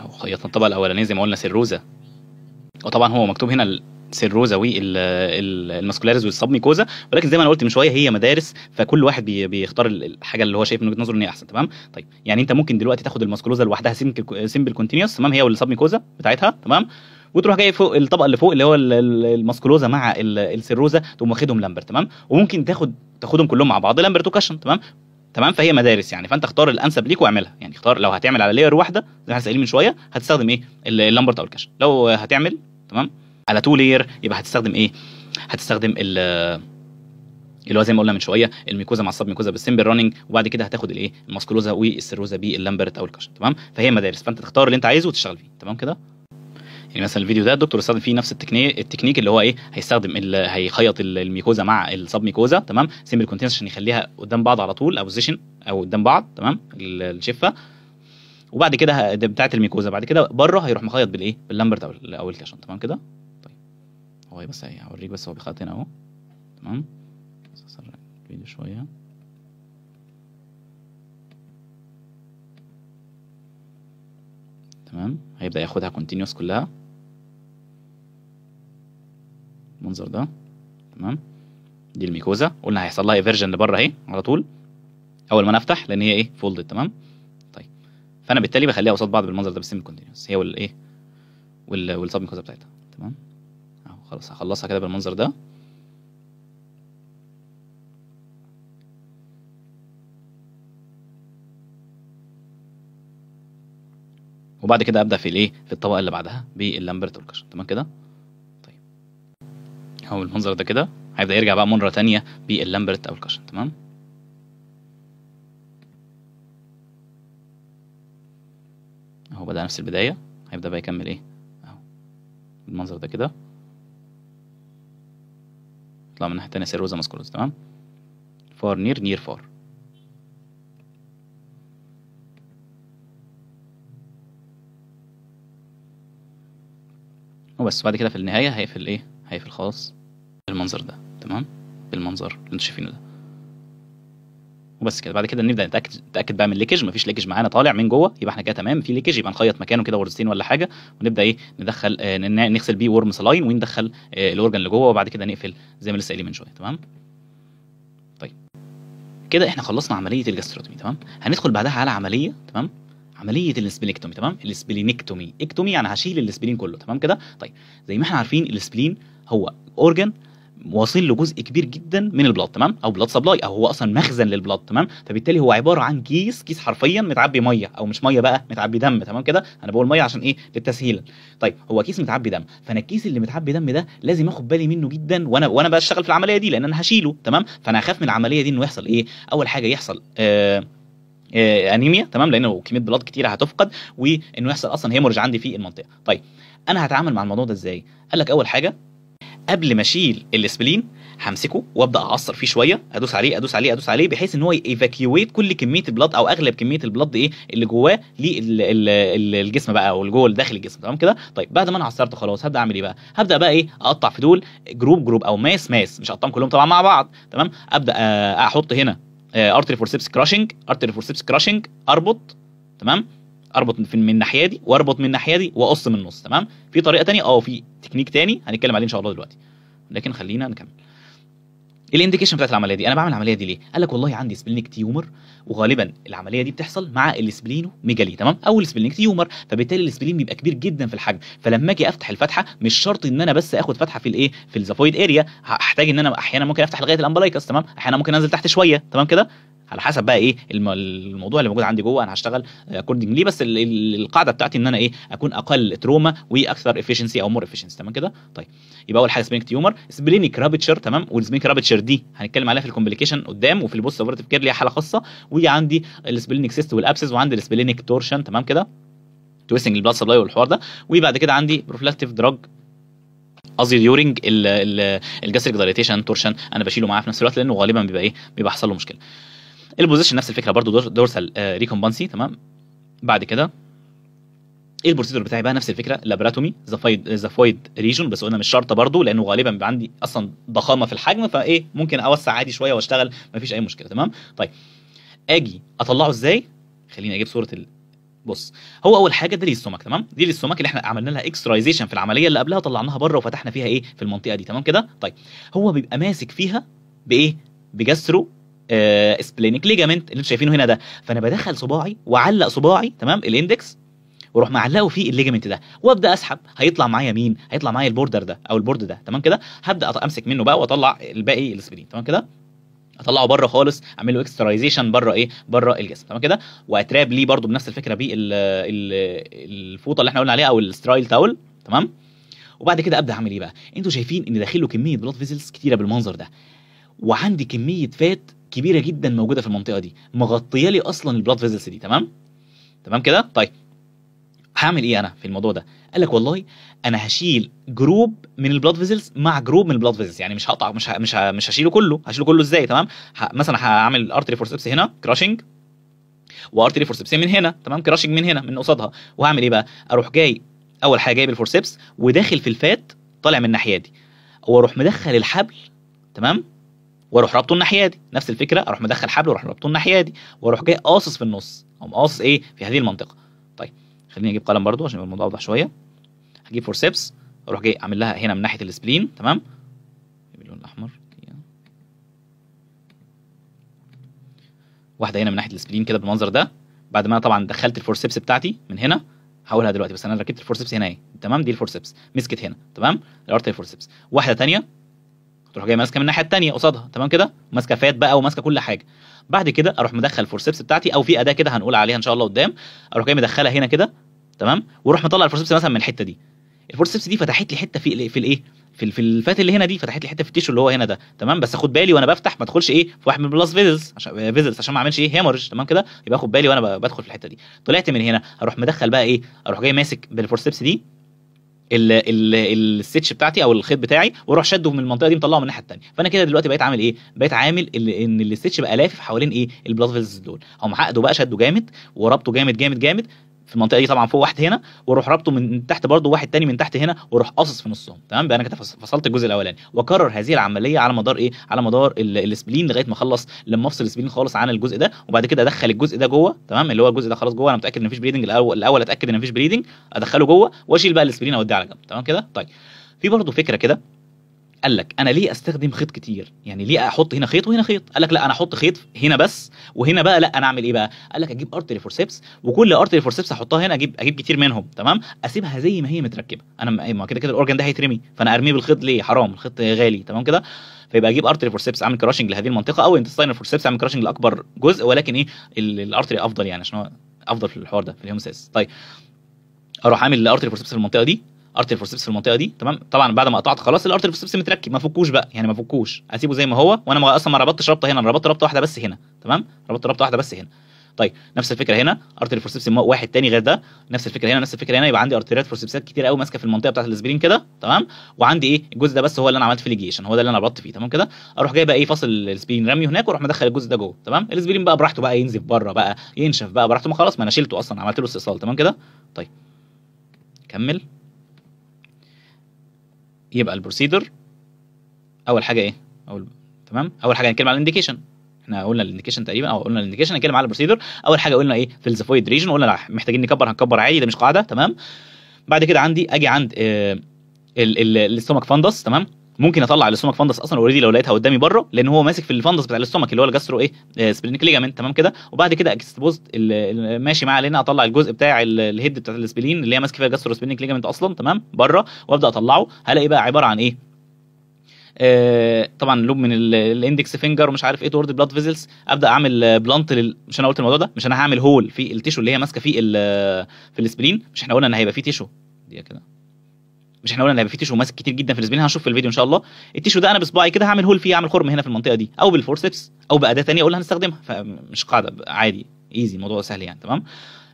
او خياطة الطبقة الاولانية زي ما قلنا سيروزا وطبعا أه، هو مكتوب هنا سيروزاوي الماسكولاريز والسبميكوزا ولكن زي ما انا قلت من شويه هي مدارس فكل واحد بيختار الحاجه اللي هو شايف من وجهه نظره ان هي احسن تمام طيب يعني انت ممكن دلوقتي تاخد الماسكولوزا لوحدها سيمبل كونتينيوس تمام هي والسبميكوزا بتاعتها تمام وتروح جاي فوق الطبقه اللي فوق اللي هو الماسكولوزا مع السيروزا تقوم واخدهم لامبر تمام وممكن تاخد تاخدهم كلهم مع بعض لامبر وكاشن تمام تمام فهي مدارس يعني فانت اختار الانسب ليك واعملها يعني اختار لو هتعمل على لير واحده زي ما احنا من شويه هتستخدم ايه اللامبرت او الكاشن لو هتعمل تمام على تو لير يبقى هتستخدم ايه هتستخدم ال اللي هو زي ما قلنا من شويه الميكوزا مع الصب ميكوزا بالسمبل راننج وبعد كده هتاخد الايه الماسكولوزا والسيروزا باللامبرت او الكاشن تمام فهي مدارس فانت تختار اللي انت عايزه وتشتغل فيه تمام كده يعني مثلا الفيديو ده الدكتور استخدم فيه نفس التكنيك التكنيك اللي هو ايه هيستخدم هيخيط الميكوزا مع السب ميكوزا تمام سيمبل كونتينس عشان يخليها قدام بعض على طول او بوزيشن او قدام بعض تمام الشفه وبعد كده بتاعه الميكوزا بعد كده بره هيروح مخيط بالايه باللامبرت او او الكاشن تمام كده طيب هو إيه بس هوريك بس هو بيخيط هنا اهو تمام اسرع الفيديو شويه تمام هيبدا ياخدها كونتينوس كلها المنظر ده تمام دي الميكوزا قلنا هيحصل لها ايفرجن لبره اهي على طول اول ما انا افتح لان هي ايه فولدد تمام طيب فانا بالتالي بخليها قصاد بعض بالمنظر ده بالسيمي كونتينوس هي والايه وال إيه؟ والسب ميكوزا بتاعتها تمام اهو خلاص هخلصها كده بالمنظر ده وبعد كده ابدا في الايه في الطبقه اللي بعدها باللامبرت اوركشن تمام كده هو المنظر ده كده هيبدا يرجع بقى مره ثانيه باللامبرت او الكاشن تمام اهو بدا نفس البدايه هيبدا بقى يكمل ايه اهو المنظر ده كده يطلع من الناحيه الثانيه سيروزا ماسكولوز تمام فار نير نير فار وبس بعد كده في النهايه هيقفل ايه هيقفل خالص بالمنظر ده تمام بالمنظر اللي انتوا شايفينه ده وبس كده بعد كده نبدا نتاكد نتاكد بقى من الليكج مفيش ليكج معانا طالع من جوه يبقى احنا كده تمام في ليكج يبقى نخيط مكانه كده ورزتين ولا حاجه ونبدا ايه ندخل آه نغسل بيه ورم سلاين وندخل آه الاورجن اللي جوه وبعد كده نقفل زي ما لسه قايلين من شويه تمام طيب كده احنا خلصنا عمليه الجاستروتومي تمام هندخل بعدها على عمليه تمام عمليه السبلينكتومي تمام السبلينكتومي اكتومي يعني هشيل السبلين كله تمام كده طيب زي ما احنا عارفين السبلين هو اورجن واصل له جزء كبير جدا من البلاد تمام او بلاد سبلاي او هو اصلا مخزن للبلاط تمام فبالتالي هو عباره عن كيس كيس حرفيا متعبي ميه او مش ميه بقى متعبي دم تمام كده انا بقول ميه عشان ايه للتسهيل طيب هو كيس متعبي دم فانا الكيس اللي متعبي دم ده لازم اخد بالي منه جدا وانا وانا بشتغل في العمليه دي لان انا هشيله تمام فانا اخاف من العمليه دي انه يحصل ايه اول حاجه يحصل آه آه انيميا تمام لانه كميه بلاد كتيره هتفقد وانه يحصل اصلا هيمورج عندي في المنطقه طيب انا هتعامل مع الموضوع ده ازاي قال لك اول حاجه قبل ما اشيل الاسبلين همسكه وابدا اعصر فيه شويه ادوس عليه ادوس عليه ادوس عليه بحيث ان هو ايفاكيويت كل كميه البلط او اغلب كميه البلط ايه اللي جواه للجسم بقى او جوه داخل الجسم تمام كده طيب بعد ما انا عصرته خلاص هبدا اعمل ايه بقى هبدا بقى ايه اقطع في دول جروب جروب او ماس ماس مش هقطعهم كلهم طبعا مع بعض تمام ابدا آه، احط هنا ارتري فورسيبس كراشنج ارتري فورسيبس كراشنج اربط تمام اربط من الناحيه دي واربط من الناحيه دي واقص من النص تمام في طريقه ثانيه اه في تكنيك ثاني هنتكلم عليه ان شاء الله دلوقتي لكن خلينا نكمل الانديكيشن بتاعت العمليه دي انا بعمل العمليه دي ليه قال لك والله عندي سبلينك تيومر وغالبا العمليه دي بتحصل مع السبلينو ميجالي تمام او السبلينك تيومر فبالتالي السبلين بيبقى كبير جدا في الحجم فلما اجي افتح الفتحه مش شرط ان انا بس اخد فتحه في الايه في الزافويد اريا هحتاج ان انا احيانا ممكن افتح لغايه الامبلايكس تمام احيانا ممكن انزل تحت شويه تمام كده على حسب بقى ايه الموضوع اللي موجود عندي جوه انا هشتغل اكوردنج ليه بس القاعده بتاعتي ان انا ايه اكون اقل تروما واكثر افشنسي او مور افشنسي تمام كده طيب يبقى اول حاجه سبينك تيومر سبلينك رابتشر تمام والسبينك رابتشر دي هنتكلم عليها في الكومبليكيشن قدام وفي البوست اوبرتيف كير ليها حاله خاصه وعندي السبلينك سيست والابسس وعندي السبلينك تورشن تمام كده تويستنج البلاد سبلاي والحوار ده وبعد كده عندي بروفلاكتيف دراج قصدي ديورنج الجاستريك دايليتيشن تورشن انا بشيله معاه في نفس الوقت لانه غالبا بيبقى ايه بيبقى حصل له مشكله البوزيشن نفس الفكره برضو دور دورسال آه، ريكومبانسي تمام بعد كده ايه البروسيدور بتاعي بقى نفس الفكره لابراتومي ذا فويد ريجون بس قلنا مش شرط برضو لانه غالبا بيبقى عندي اصلا ضخامه في الحجم فايه ممكن اوسع عادي شويه واشتغل مفيش اي مشكله تمام طيب اجي اطلعه ازاي خليني اجيب صوره ال... بص هو اول حاجه ده للسمك تمام دي للسمك اللي احنا عملنا لها اكسترايزيشن في العمليه اللي قبلها طلعناها بره وفتحنا فيها ايه في المنطقه دي تمام كده طيب هو بيبقى ماسك فيها بايه بجسره سبلينيك آه، ليجامنت اللي انتوا شايفينه هنا ده فانا بدخل صباعي وعلق صباعي تمام الاندكس واروح معلقه في الليجمنت ده وابدا اسحب هيطلع معايا مين هيطلع معايا البوردر ده او البورد ده تمام كده هبدا امسك منه بقى واطلع الباقي السبلين تمام كده اطلعه بره خالص اعمل له اكسترايزيشن بره ايه بره الجسم تمام كده واتراب ليه برده بنفس الفكره بيه الفوطه اللي احنا قلنا عليها او السترايل تاول تمام وبعد كده ابدا اعمل ايه بقى انتوا شايفين ان داخل له كميه بلاد فيزلز كتيره بالمنظر ده وعندي كميه فات كبيره جدا موجوده في المنطقه دي مغطيه لي اصلا البلاد فيزلز دي تمام تمام كده طيب هعمل ايه انا في الموضوع ده قال لك والله انا هشيل جروب من البلاد فيزلز مع جروب من البلاد فيزلز يعني مش هقطع مش ه... مش ه... مش هشيله كله هشيله كله ازاي تمام ه... مثلا هعمل ارتري فورسبس هنا كراشنج وارتري فورسبس من هنا تمام كراشنج من هنا من قصادها وهعمل ايه بقى اروح جاي اول حاجه جايب الفورسبس وداخل في الفات طالع من الناحيه دي واروح مدخل الحبل تمام واروح رابطه الناحيه دي نفس الفكره اروح مدخل حبل واروح رابطه الناحيه دي واروح جاي قاصص في النص او قاصص ايه في هذه المنطقه طيب خليني اجيب قلم برضو عشان يبقى الموضوع اوضح شويه هجيب فورسبس اروح جاي اعمل لها هنا من ناحيه السبلين تمام باللون الاحمر واحده هنا من ناحيه السبلين كده بالمنظر ده بعد ما انا طبعا دخلت الفورسبس بتاعتي من هنا هحولها دلوقتي بس انا ركبت الفورسبس هنا اهي تمام دي الفورسبس مسكت هنا تمام الارت فورسبس واحده ثانيه تروح جاي ماسكه من الناحيه الثانيه قصادها تمام كده ماسكه فات بقى وماسكه كل حاجه بعد كده اروح مدخل فورسبس بتاعتي او في اداه كده هنقول عليها ان شاء الله قدام اروح جاي مدخلها هنا كده تمام واروح مطلع الفورسبس مثلا من الحته دي الفورسبس دي فتحت لي حته في في الايه في في الفات اللي هنا دي فتحت لي حته في التيشو اللي هو هنا ده تمام بس اخد بالي وانا بفتح ما ادخلش ايه في واحد من البلاس فيزلز عشان فيزلز عشان ما اعملش ايه هيمرج تمام كده يبقى اخد بالي وانا بدخل في الحته دي طلعت من هنا اروح مدخل بقى ايه اروح جاي ماسك بالفورسبس دي الستش بتاعتي او الخيط بتاعي واروح شده من المنطقه دي مطلعه من الناحيه الثانيه فانا كده دلوقتي بقيت عامل ايه بقيت عامل ان الستش بقى لافف حوالين ايه البلاد فيلز دول هم عقدوا بقى شده جامد وربطه جامد جامد جامد في المنطقه دي طبعا فوق واحد هنا واروح رابطه من تحت برضه واحد تاني من تحت هنا واروح قاصص في نصهم تمام يبقى انا كده فصلت الجزء الاولاني واكرر هذه العمليه على مدار ايه على مدار السبلين لغايه ما اخلص لما افصل السبلين خالص عن الجزء ده وبعد كده ادخل الجزء ده جوه تمام اللي هو الجزء ده خلاص جوه انا متاكد ان مفيش بريدنج الاول الاول اتاكد ان مفيش بريدنج ادخله جوه واشيل بقى السبلين اوديه على جنب تمام كده طيب في برضه فكره كده قال لك انا ليه استخدم خيط كتير يعني ليه احط هنا خيط وهنا خيط قال لك لا انا احط خيط هنا بس وهنا بقى لا انا اعمل ايه بقى قال لك اجيب ارتري فورسيبس وكل ارتري فورسيبس احطها هنا اجيب اجيب كتير منهم تمام اسيبها زي ما هي متركبه انا ما كده كده الاورجن ده هيترمي فانا ارميه بالخيط ليه حرام الخيط غالي تمام كده فيبقى اجيب ارتري فورسيبس اعمل كراشنج لهذه المنطقه او انتستاينر فورسيبس اعمل كراشنج لاكبر جزء ولكن ايه الارتري افضل يعني عشان هو افضل في الحوار ده في الهيوموسيس طيب اروح عامل الارتري فورسيبس في المنطقه دي ارتل فورسيبس في المنطقه دي تمام طبعا بعد ما قطعت خلاص الارتل فورسيبس متركب ما فكوش بقى يعني ما فكوش اسيبه زي ما هو وانا اصلا ما ربطتش ربطه هنا انا ربطت ربطه واحده بس هنا تمام ربطت ربطه واحده بس هنا طيب نفس الفكره هنا ارتل فورسيبس واحد تاني غير ده نفس الفكره هنا نفس الفكره هنا يبقى عندي ارتريات فورسيبسات كتير قوي ماسكه في المنطقه بتاعه الاسبرين كده تمام وعندي ايه الجزء ده بس هو اللي انا عملت فيه ليجيشن هو ده اللي انا ربطت فيه تمام كده اروح جاي بقى ايه فاصل الاسبرين رامي هناك واروح مدخل الجزء ده جوه تمام الاسبرين بقى براحته بقى ينزف بره بقى ينشف بقى براحته ما خلاص ما انا شلته اصلا عملت له استئصال تمام كده طيب كمل يبقى البروسيدر اول حاجه ايه اول تمام اول حاجه هنتكلم على الانديكيشن احنا قلنا الانديكيشن تقريبا او قلنا الانديكيشن هنتكلم على البروسيدر اول حاجه قلنا ايه الزفويد ريجن قلنا محتاجين نكبر هنكبر عادي ده مش قاعده تمام بعد كده عندي اجي عند آه، الاستومك فاندس تمام ممكن اطلع الاستومك فندس اصلا اوريدي لو لقيتها قدامي بره لان هو ماسك في الفندس بتاع الاستومك اللي هو الجاسترو ايه سبلينك آه، ليجامنت تمام كده وبعد كده اكسبوزد ماشي معاه لان اطلع الجزء بتاع الهيد بتاع السبلين اللي هي ماسك فيها الجاسترو سبلينك ليجامنت اصلا تمام بره وابدا اطلعه هلاقي بقى عباره عن ايه آه، طبعا لوب من الاندكس فينجر ومش عارف ايه تورد بلاد فيزلز ابدا اعمل بلانت لل... مش انا قلت الموضوع ده مش انا هعمل هول في التيشو اللي هي ماسكه فيه في السبلين مش احنا قلنا ان هيبقى فيه تيشو دي كده مش احنا قلنا ان في تيشو ماسك كتير جدا في الاسبرين هنشوف في الفيديو ان شاء الله التيشو ده انا بصباعي كده هعمل هول فيه اعمل خرم هنا في المنطقه دي او بالفورسبس او باداه ثانيه اقول هنستخدمها فمش قاعده عادي ايزي الموضوع سهل يعني تمام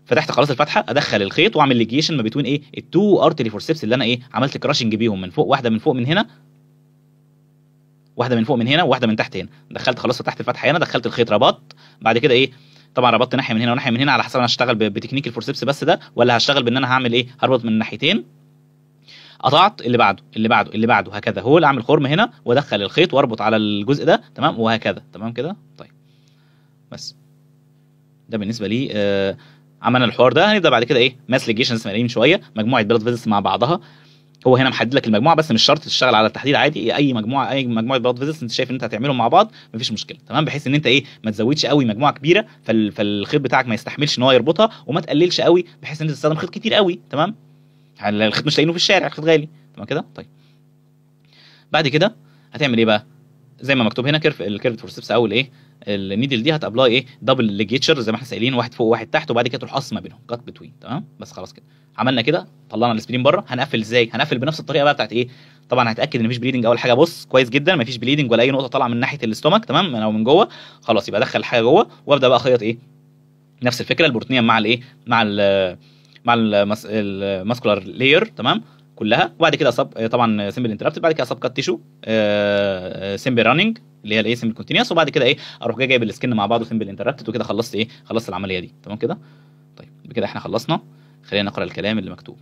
فتحت خلاص الفتحه ادخل الخيط واعمل ليجيشن ما بتوين ايه التو ارتري فورسبس اللي انا ايه عملت كراشنج بيهم من فوق واحده من فوق من هنا واحده من فوق من هنا وواحده من تحت هنا دخلت خلاص فتحت الفتحه هنا دخلت الخيط ربطت بعد كده ايه طبعا ربطت ناحيه من هنا وناحيه من هنا على حسب انا هشتغل بتكنيك الفورسبس بس ده ولا هشتغل بان انا هعمل ايه هربط من الناحيتين قطعت اللي بعده اللي بعده اللي بعده هكذا هول اعمل خرم هنا وادخل الخيط واربط على الجزء ده تمام وهكذا تمام كده طيب بس ده بالنسبه لي آه عملنا الحوار ده هنبدا بعد كده ايه ماس ليجيشنز اسمها شويه مجموعه بلاد فيزيتس مع بعضها هو هنا محدد لك المجموعه بس مش شرط تشتغل على التحديد عادي إيه، اي مجموعه اي مجموعه بلاد فيزيتس انت شايف ان انت هتعملهم مع بعض مفيش مشكله تمام بحيث ان انت ايه ما تزودش قوي مجموعه كبيره فال... فالخيط بتاعك ما يستحملش ان هو يربطها وما تقللش قوي بحيث ان انت تستخدم خيط كتير قوي تمام الخيط مش لاقينه في الشارع الخيط غالي تمام كده طيب بعد كده هتعمل ايه بقى زي ما مكتوب هنا كيرف الكيرف فور ستيبس او الايه النيدل دي هتابلاي ايه دبل ليجيتشر زي ما احنا سائلين واحد فوق واحد تحت وبعد كده تروح قص ما بينهم كات بتوين تمام بس خلاص كده عملنا كده طلعنا السبرين بره هنقفل ازاي هنقفل بنفس الطريقه بقى بتاعت ايه طبعا هتاكد ان مفيش بليدنج اول حاجه بص كويس جدا مفيش بليدنج ولا اي نقطه طالعه من ناحيه الاستومك تمام لو من جوه خلاص يبقى ادخل الحاجه جوه وابدا بقى اخيط ايه نفس الفكره البروتينيه مع الايه مع الـ مع الماسكولار لاير تمام كلها وبعد كده اصاب آه، طبعا سمبل انتربت بعد كده سب كات تيشو سمبل راننج اللي هي الايه سمبل كونتينيوس وبعد كده ايه اروح جاي جايب السكن مع بعضه سمبل انتربت وكده خلصت ايه خلصت العمليه دي تمام كده طيب بكده احنا خلصنا خلينا نقرا الكلام اللي مكتوب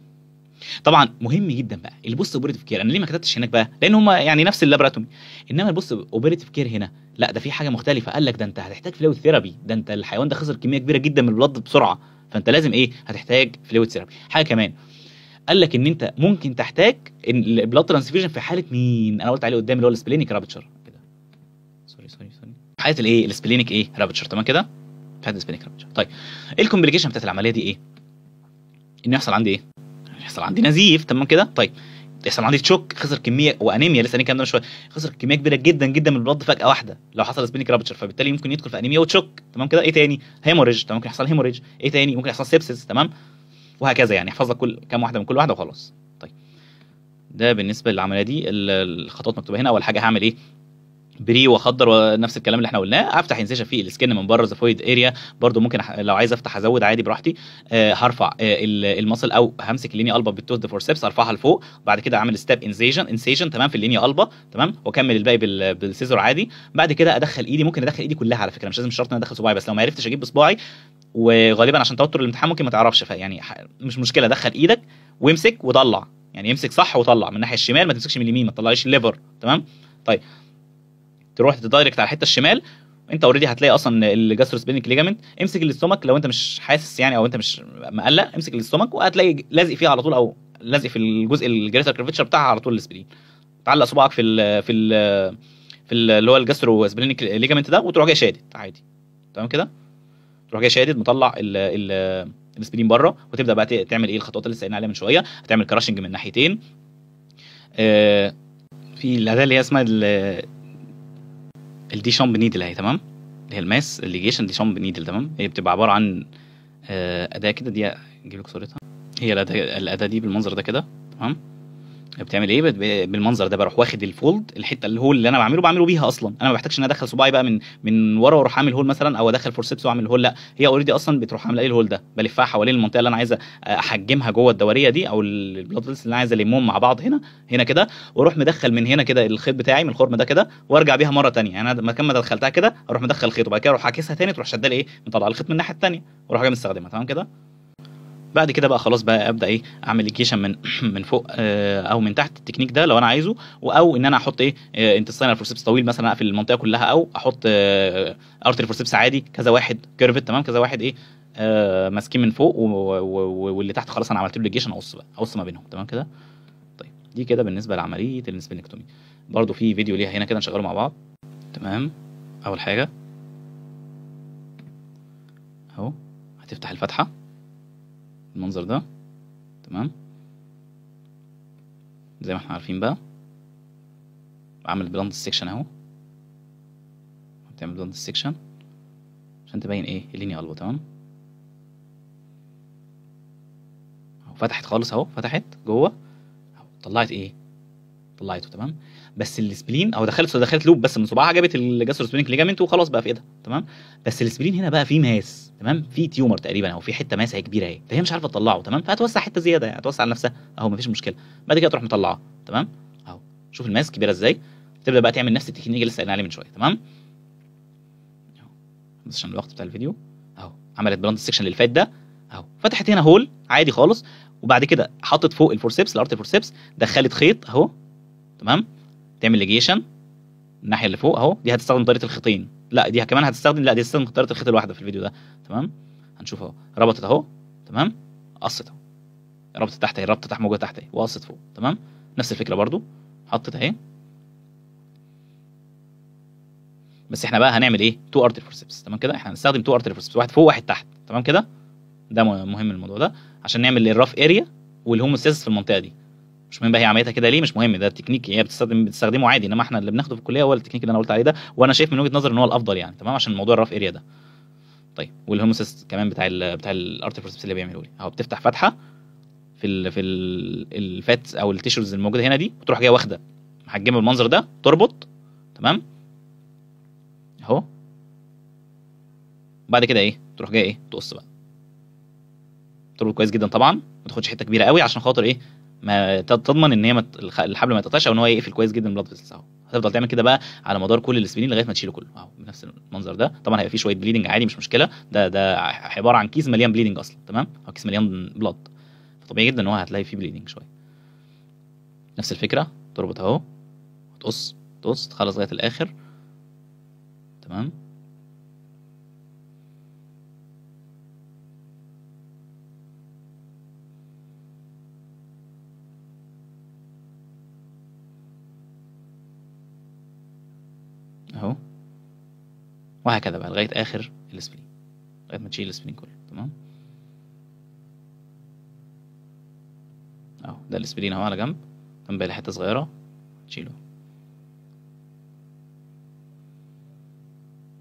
طبعا مهم جدا بقى البوست اوبريتيف كير انا ليه ما كتبتش هناك بقى لان هم يعني نفس اللابراتوري انما البوست اوبريتيف كير هنا لا ده في حاجه مختلفه قال لك ده انت هتحتاج فلويد ثيرابي ده انت الحيوان ده خسر كميه كبيره جدا من البلد بسرعه فانت لازم ايه هتحتاج فلويد ثيرابي حاجه كمان قال لك ان انت ممكن تحتاج البلاد ترانسفيجن في حاله مين انا قلت عليه قدام اللي هو السبلينيك رابتشر كده سوري سوري سوري حاله الايه السبلينيك ايه رابتشر تمام كده حاله السبلينيك رابتشر طيب إيه الكومبليكيشن بتاعت العمليه دي ايه ان يحصل عندي ايه يحصل عندي نزيف تمام كده طيب بيحصل عندي تشوك خسر كميه وانيميا لسه الكلام ده من شويه خسر كميه كبيره جدا جدا من البلد فجاه واحده لو حصل سبينيك رابتشر فبالتالي ممكن يدخل في انيميا وتشوك تمام كده ايه تاني هيموريج تمام ممكن يحصل هيموريج ايه تاني ممكن يحصل سيبسس تمام وهكذا يعني احفظ لك كل كام واحده من كل واحده وخلاص طيب ده بالنسبه للعمليه دي الخطوات مكتوبه هنا اول حاجه هعمل ايه بري واخضر ونفس الكلام اللي احنا قلناه افتح انسيشن في السكن من بره زفويد اريا برده ممكن لو عايز افتح ازود عادي براحتي آه هرفع آه المصل او همسك اللينيا البا بالتوز دي سيبس ارفعها لفوق بعد كده اعمل ستيب انسيجن انسيجن تمام في اللينيا البا تمام واكمل الباقي بالسيزر عادي بعد كده ادخل ايدي ممكن ادخل ايدي كلها على فكره مش لازم شرط ان ادخل صباعي بس لو ما عرفتش اجيب بصباعي وغالبا عشان توتر الامتحان ممكن ما تعرفش فيعني مش مشكله دخل ايدك وامسك وطلع يعني امسك صح وطلع من الناحيه الشمال ما تمسكش من اليمين ما تطلعش الليفر تمام طيب تروح تدايركت على الحته الشمال انت اوريدي هتلاقي اصلا الجاسترو سبينك ليجامنت امسك الاستومك لو انت مش حاسس يعني او انت مش مقلق امسك الاستومك وهتلاقي لازق فيها على طول او لازق في الجزء الجريتر كرفتشر بتاعها على طول الاسبرين تعلق صباعك في الـ في الـ في اللي هو الجاسترو سبينك ليجامنت ده وتروح جاي شادد عادي تمام كده تروح جاي شادد مطلع الـ الـ السبرين بره وتبدا بقى تعمل ايه الخطوات اللي سالنا عليها من شويه هتعمل كراشنج من ناحيتين آه في الاداه اللي هي اسمها الدي شامب نيدل اهي تمام اللي هي الماس الليجيشن دي شامب نيدل تمام هي بتبقى عباره عن آه، اداه كده دي اجيب لك صورتها هي الاداه الاداه دي بالمنظر ده كده تمام بتعمل ايه بالمنظر ده بروح واخد الفولد الحته الهول اللي انا بعمله بعمله بيها اصلا انا ما بحتاجش ان ادخل صباعي بقى من من ورا واروح اعمل هول مثلا او ادخل فورسبس واعمل هول لا هي اوريدي اصلا بتروح عامله ايه الهول ده بلفها حوالين المنطقه اللي انا عايزه احجمها جوه الدوريه دي او البلاد اللي انا عايز المهم مع بعض هنا هنا كده واروح مدخل من هنا كده الخيط بتاعي من الخرم ده كده وارجع بيها مره ثانيه يعني انا مكان ما دخلتها كده اروح مدخل الخيط وبعد كده اروح عاكسها ثاني تروح شدال ايه مطلع الخيط من الناحيه الثانيه واروح جاي مستخدمها تمام كده بعد كده بقى خلاص بقى ابدا ايه اعمل الكيشن من من فوق آه، او من تحت التكنيك ده لو انا عايزه او ان انا احط ايه انتستينال آه، فورسبس طويل مثلا اقفل المنطقه كلها او احط ارتري آه، فورسبس عادي كذا واحد كيرفت تمام كذا واحد ايه ماسكين من فوق واللي تحت خلاص انا عملت له الكيشن اقص بقى اقص ما بينهم تمام كده طيب دي كده بالنسبه لعمليه النسبنكتومي برضو في فيديو ليها هنا كده نشغله مع بعض تمام اول حاجه اهو هتفتح الفتحه المنظر ده تمام زي ما احنا عارفين بقى بعمل بلاند سيكشن اهو بتعمل بلاند سيكشن عشان تبين ايه؟, ايه اللينيا قلبه تمام اهو فتحت خالص اهو فتحت جوه طلعت ايه طلعته تمام بس السبلين او دخلت دخلت لوب بس من صباعها جابت الجاسترو سبلينك ليجامنت وخلاص بقى في ايدها تمام بس السبلين هنا بقى فيه ماس تمام في تيومر تقريبا او في حته ماسه كبيره اهي فهي مش عارفه تطلعه تمام فهتوسع حته زياده يعني هتوسع نفسها اهو مفيش مشكله بعد كده تروح مطلعه تمام اهو شوف الماس كبيره ازاي تبدا بقى تعمل نفس التكنيك اللي لسه عليه من شويه تمام بس عشان الوقت بتاع الفيديو اهو عملت بلاند سيكشن اللي فات ده اهو فتحت هنا هول عادي خالص وبعد كده حطت فوق الفورسيبس الارت الفورسيبس دخلت خيط اهو تمام تعمل ليجيشن الناحيه اللي فوق اهو دي هتستخدم طريقه الخيطين لا دي كمان هتستخدم لا دي هتستخدم طريقه الخيط الواحده في الفيديو ده تمام هنشوف اهو ربطت اهو تمام قصت اهو ربطت تحت اهي ربطت تحت تحت اهي وقصت فوق تمام نفس الفكره برضو حطت اهي بس احنا بقى هنعمل ايه تو ارتري فورسبس تمام كده احنا هنستخدم تو ارتري فورسبس واحد فوق واحد تحت تمام كده ده مهم الموضوع ده عشان نعمل الراف اريا والهوموستاسيس في المنطقه دي مش مهم بقى هي عملتها كده ليه مش مهم ده التكنيك هي بتستخدم بتستخدمه عادي انما احنا اللي بناخده في الكليه هو التكنيك اللي انا قلت عليه ده وانا شايف من وجهه نظري ان هو الافضل يعني تمام عشان موضوع الرف اريا ده طيب والهوموسيس كمان بتاع ال بتاع الارتفورس اللي بيعملوا لي اهو بتفتح فتحه في ال في ال الفات او التيشرز الموجوده هنا دي وتروح جايه واخده محجمه بالمنظر ده تربط تمام اهو بعد كده ايه تروح جايه ايه تقص بقى تربط كويس جدا طبعا ما تاخدش حته كبيره قوي عشان خاطر ايه ما تضمن ان هي مت... الحبل ما يتقطعش او ان هو يقفل كويس جدا البلاد فيسلز اهو هتفضل تعمل كده بقى على مدار كل السبرين لغايه ما تشيله كله اهو بنفس المنظر ده طبعا هيبقى فيه شويه بليدنج عادي مش مشكله ده ده عباره عن كيس مليان بليدنج اصلا تمام او كيس مليان بلاد فطبيعي جدا ان هو هتلاقي فيه بليدنج شويه نفس الفكره تربط اهو تقص تقص تخلص لغايه الاخر تمام اهو وهكذا بقى لغايه اخر السبلين لغايه ما تشيل السبلين كله تمام اهو ده السبلين اهو على جنب كان باقي حته صغيره تشيله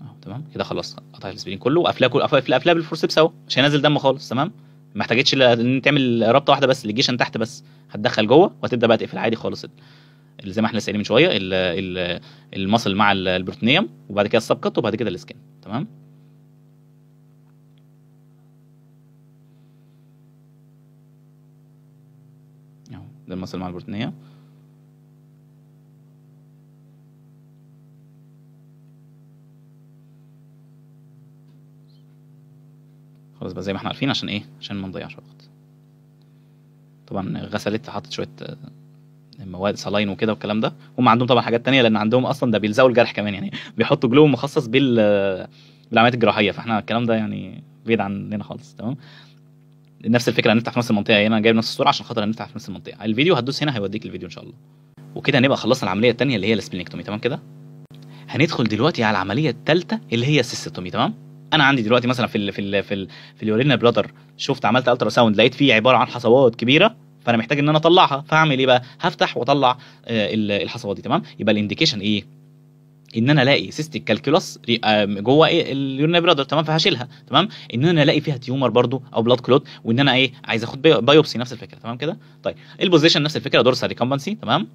اهو تمام كده خلاص قطع السبلين كله وقفلها كله قفلها بالفورسيبس اهو مش هينزل دم خالص تمام ما احتاجتش ان تعمل رابطه واحده بس للجيشن تحت بس هتدخل جوه وهتبدا بقى تقفل عادي خالص اللي زي ما احنا سالين من شويه المصل مع البروتينيوم وبعد كده السب كت وبعد كده السكن تمام اهو ده المصل مع البروتينيوم خلاص بقى زي ما احنا عارفين عشان ايه عشان ما نضيعش وقت طبعا غسلت حطت شويه مواد صلاين وكده والكلام ده هم عندهم طبعا حاجات تانية لان عندهم اصلا ده بيلزقوا الجرح كمان يعني بيحطوا جلو مخصص بال بالعمليات الجراحيه فاحنا الكلام ده يعني بعيد عننا خالص تمام نفس الفكره هنفتح في نفس المنطقه هنا يعني جايب نفس الصوره عشان خاطر هنفتح في نفس المنطقه الفيديو هتدوس هنا هيوديك الفيديو ان شاء الله وكده هنبقى خلصنا العمليه الثانيه اللي هي السبلينكتومي تمام كده هندخل دلوقتي على العمليه الثالثه اللي هي السيستومي تمام انا عندي دلوقتي مثلا في الـ في الـ في, الـ في اليورينا بلادر شفت عملت الترا ساوند لقيت فيه عباره عن حصوات كبيره فانا محتاج ان انا اطلعها فاعمل ايه بقى هفتح واطلع آه، الحصوات دي تمام يبقى الانديكيشن ايه ان انا الاقي سيستيك كالكولس جوه ايه اليورنال برادر تمام فهشيلها تمام ان انا الاقي فيها تيومر برضو او بلاد كلوت وان انا ايه عايز اخد بايوبسي نفس الفكره تمام كده طيب البوزيشن نفس الفكره دورسال ريكومبنسي تمام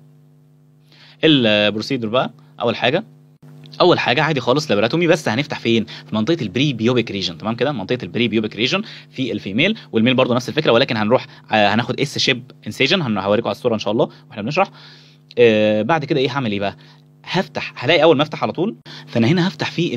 البروسيدور بقى اول حاجه اول حاجه عادي خالص لابراتومي بس هنفتح فين في منطقه البري بيوبيك ريجن تمام كده منطقه البري بيوبيك ريجن في الفيميل والميل برضه نفس الفكره ولكن هنروح آه، هناخد اس شيب انسيجن هوريكم على الصوره ان شاء الله واحنا بنشرح آه، بعد كده ايه هعمل ايه بقى هفتح هلاقي اول ما افتح على طول فانا هنا هفتح في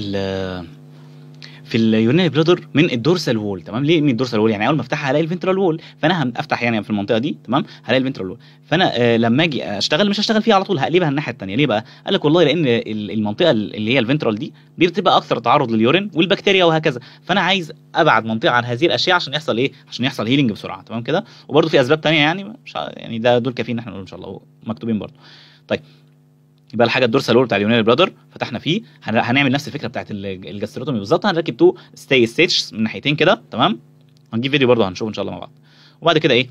في اليورينري بلودر من الدورسال وول تمام ليه من الدورسال وول يعني اول ما افتحها هلاقي الفنترال وول فانا هفتح يعني في المنطقه دي تمام هلاقي الفنترال وول فانا آه لما اجي اشتغل مش هشتغل فيها على طول هقلبها الناحيه الثانيه ليه بقى قال لك والله لان المنطقه اللي هي الفنترال دي دي بتبقى اكثر تعرض لليورين والبكتيريا وهكذا فانا عايز ابعد منطقه عن هذه الاشياء عشان يحصل ايه عشان يحصل هيلينج بسرعه تمام كده وبرده في اسباب ثانيه يعني مش يعني ده دول كافيين ان احنا نقول ان شاء الله مكتوبين برده طيب يبقى الحاجه الدور سالور بتاع اليونيري برادر فتحنا فيه هنعمل نفس الفكره بتاعت الجاستروتومي بالظبط هنركب تو ستي ستيتش من ناحيتين كده تمام هنجيب فيديو برضه هنشوفه ان شاء الله مع بعض وبعد كده ايه,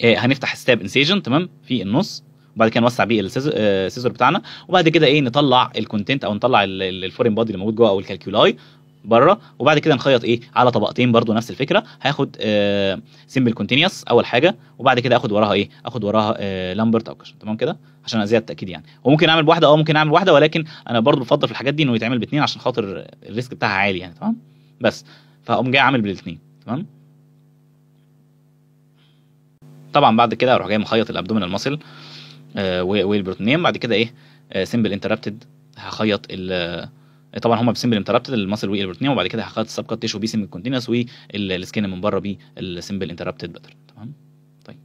إيه هنفتح ستاب انسيجن تمام في النص وبعد كده نوسع بيه السيزور آه، بتاعنا وبعد كده ايه نطلع الكونتنت او نطلع الفورين بودي اللي موجود جوه او الكالكيولاي بره وبعد كده نخيط ايه على طبقتين برضو نفس الفكره هاخد آه سيمبل كونتينوس اول حاجه وبعد كده اخد وراها ايه اخد وراها آه لامبرت او كشن تمام كده عشان ازيد التاكيد يعني وممكن اعمل بواحده او آه، ممكن اعمل واحده ولكن انا برضو بفضل في الحاجات دي انه يتعمل باثنين عشان خاطر الريسك بتاعها عالي يعني تمام بس فاقوم جاي عامل بالاثنين تمام طبعا بعد كده اروح جاي مخيط الابدومينال ماسل آه والبروتينيم بعد كده ايه سيمبل آه، انتربتد هخيط ال طبعا هم بسمبل انتربتد الماسل والبروتينيه وبعد كده حلقات تيشو بي سمبل كونتينوس والسكين من بره بيه السمبل انتربتد بدر تمام طيب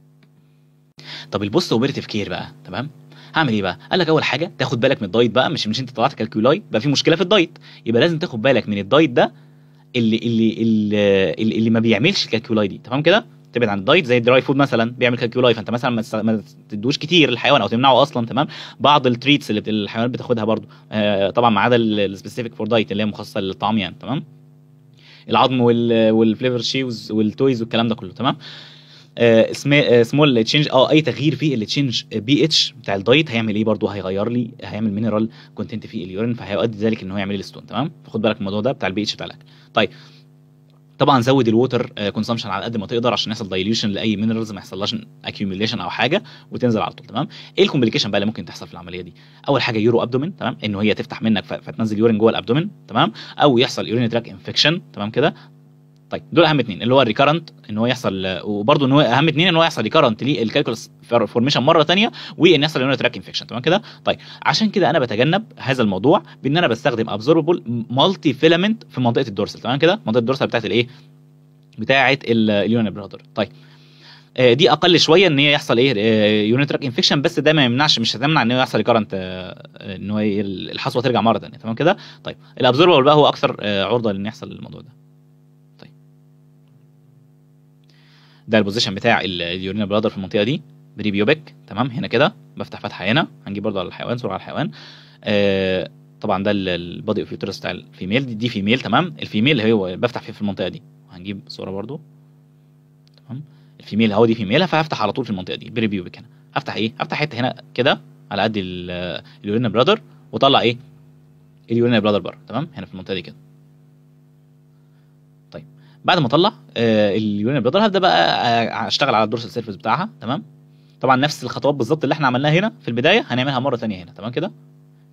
طب البوست اوبريتيف كير بقى تمام هعمل ايه بقى؟ قال لك اول حاجه تاخد بالك من الدايت بقى مش مش انت طلعت كالكولاي بقى في مشكله في الدايت يبقى لازم تاخد بالك من الدايت ده اللي اللي اللي, اللي ما بيعملش الكالكولاي دي تمام كده؟ تبعد عن الدايت زي الدراي فود مثلا بيعمل لايف انت مثلا ما تدوش كتير للحيوان او تمنعه اصلا تمام بعض التريتس اللي الحيوانات بتاخدها برضو آه، طبعا ما عدا السبيسيفيك فور دايت اللي هي مخصصه للطعام يعني تمام العظم والفليفر شيوز والتويز والكلام ده كله تمام آه، آه، اسمه اسمه اه اي تغيير في التشينج بي اتش بتاع الدايت هيعمل ايه برضو هيغير لي هيعمل مينرال كونتنت في اليورين فهيؤدي ذلك ان هو يعمل لي ستون تمام فخد بالك من الموضوع ده بتاع البي اتش بتاع الاكل طيب طبعا زود الووتر كونسامشن آه، على قد ما تقدر عشان يحصل دايليوشن لاي مينرالز ما يحصلش اكيوميليشن او حاجه وتنزل على طول تمام ايه الكومبليكيشن بقى اللي ممكن تحصل في العمليه دي اول حاجه يورو ابدومين تمام انه هي تفتح منك فتنزل يورين جوه الابدومين تمام او يحصل يورين تراك انفكشن تمام كده طيب دول اهم اثنين اللي هو الريكرنت ان هو يحصل وبرده ان هو اهم اثنين ان هو يحصل ريكرنت للكالكولس فورميشن مره ثانيه وان يحصل ان تراك انفكشن تمام كده طيب عشان كده انا بتجنب هذا الموضوع بان انا بستخدم ابزوربل مالتي فيلمنت في منطقه الدورسال تمام كده منطقه الدورسال بتاعت الايه بتاعه اليونت برادر طيب آه، دي اقل شويه ان هي يحصل ايه يونت راك انفكشن بس ده ما يمنعش مش هتمنع ان هو يحصل كارنت آه، ان هو الحصوه ترجع مره ثانيه تمام كده طيب الابزوربل بقى هو اكثر آه، عرضه لان يحصل الموضوع ده ده البوزيشن بتاع اليورينا بلادر في المنطقه دي بريبيوبك تمام هنا كده بفتح فتحه هنا هنجيب برضو على الحيوان صوره على الحيوان آه طبعا ده البادي اوف بتاع الفيميل دي, دي فيميل تمام الفيميل اللي هو بفتح فيه في المنطقه دي هنجيب صوره برضو تمام الفيميل اهو دي فيميل فهفتح على طول في المنطقه دي بريبيوبك هنا افتح ايه افتح حته هنا كده على قد اليورينا بلادر واطلع ايه اليورينا بلادر بره تمام هنا في المنطقه دي كده بعد ما اطلع اليونان بيضل هبدا بقى آه، اشتغل على الدورسال سيرفيس بتاعها تمام طبعا نفس الخطوات بالظبط اللي احنا عملناها هنا في البدايه هنعملها مره ثانيه هنا تمام كده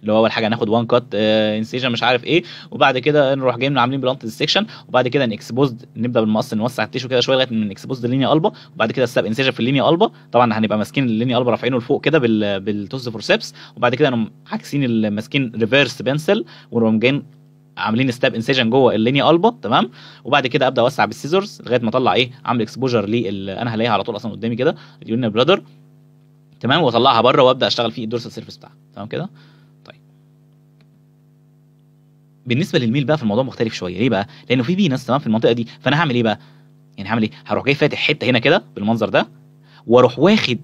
اللي هو اول حاجه هناخد وان كات انسيجن مش عارف ايه وبعد كده نروح جايين عاملين بلانت ديسكشن وبعد كده نكسبوزد نبدا بالمقص نوسع التيشو كده شويه لغايه ما نكسبوز اللينيا البا وبعد كده الساب انسيجن في اللينيا البا طبعا هنبقى ماسكين اللينيا البا رافعينه لفوق كده بالتوز بالتوز سيبس وبعد كده نقوم عاكسين ماسكين ريفيرس بنسل ونقوم جايين عاملين ستاب انسيجن جوه اللينيا البا تمام وبعد كده ابدا اوسع بالسيزرز لغايه ما اطلع ايه عامل اكسبوجر لل انا هلاقيها على طول اصلا قدامي كده اليونيا برادر تمام واطلعها بره وابدا اشتغل في الدورسال سيرفيس بتاعها تمام كده طيب. بالنسبه للميل بقى في الموضوع مختلف شويه ليه بقى لانه في بي ناس تمام في المنطقه دي فانا هعمل ايه بقى يعني هعمل ايه هروح جاي فاتح حته هنا كده بالمنظر ده واروح واخد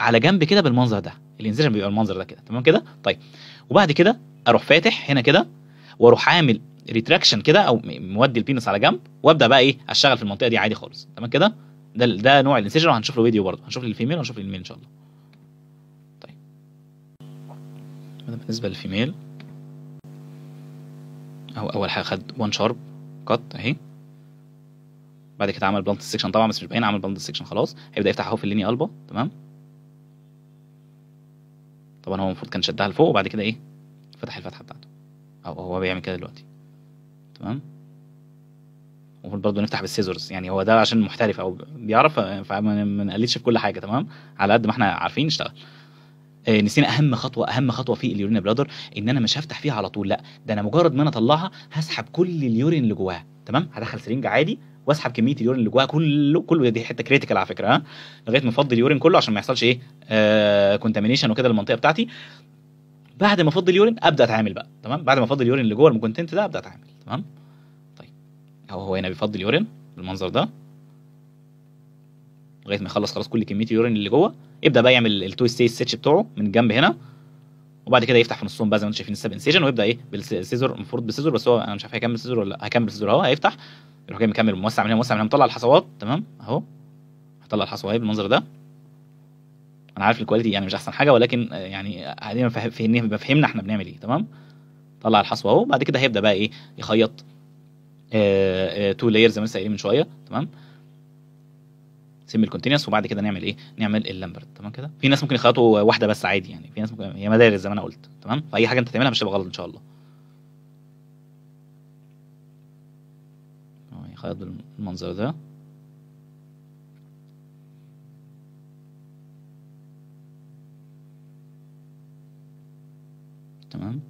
على جنب كده بالمنظر ده الانزيشن بيبقى المنظر ده كده تمام كده طيب وبعد كده اروح فاتح هنا كده واروح عامل ريتراكشن كده او مودي البينس على جنب وابدا بقى ايه اشتغل في المنطقه دي عادي خالص تمام كده ده ده نوع الانسيجن وهنشوف له فيديو برضه هنشوف للفيميل وهنشوف للميل ان شاء الله طيب بالنسبه للفيميل اهو اول حاجه خد وان شارب كات اهي بعد كده عمل بلانت سيكشن طبعا بس مش باين عمل بلانت سيكشن خلاص هيبدا يفتح اهو في الليني البا تمام طبعا هو المفروض كان شدها لفوق وبعد كده ايه فتح الفتحه بتاعته او هو بيعمل كده دلوقتي تمام المفروض برضه نفتح بالسيزورز يعني هو ده عشان محترف او بيعرف فما نقلدش في كل حاجه تمام على قد ما احنا عارفين نشتغل آه، نسينا اهم خطوه اهم خطوه في اليورين بلادر ان انا مش هفتح فيها على طول لا ده انا مجرد ما انا اطلعها هسحب كل اليورين اللي جواها تمام هدخل سرنج عادي واسحب كميه اليورين اللي جواها كله كله دي حته كريتيكال على فكره ها لغايه ما افضي اليورين كله عشان ما يحصلش ايه آه كونتامينيشن وكده المنطقه بتاعتي بعد ما افض اليورين ابدا اتعامل بقى تمام بعد ما افض اليورين اللي جوه المكونتنت ده ابدا اتعامل تمام طيب اهو هو هنا بيفض اليورين بالمنظر ده لغايه ما يخلص خلاص كل كميه اليورين اللي جوه يبدا بقى يعمل التو ستيج سيتش بتاعه من الجنب هنا وبعد كده يفتح في نصهم بقى زي ما انتم شايفين السب ويبدا ايه بالسيزور المفروض بالسيزور بس هو انا مش عارف هيكمل سيزور ولا هيكمل سيزور اهو هيفتح يروح جاي مكمل موسع من هنا موسع من هنا مطلع الحصوات تمام اهو هطلع الحصوه اهي بالمنظر ده انا عارف الكواليتي يعني مش احسن حاجه ولكن آه، يعني قاعدين فهمنا فهمنا احنا بنعمل ايه تمام طلع الحصوه اهو بعد كده هيبدا بقى ايه يخيط تو آه، لاير آه، زي ما لسه قايلين من شويه تمام سيمبل كونتينوس وبعد كده نعمل ايه نعمل اللامبرد تمام كده في ناس ممكن يخيطوا واحده بس عادي يعني في ناس ممكن هي مدارس زي ما انا قلت تمام فاي حاجه انت تعملها مش هتبقى غلط ان شاء الله يخيط بالمنظر ده تمام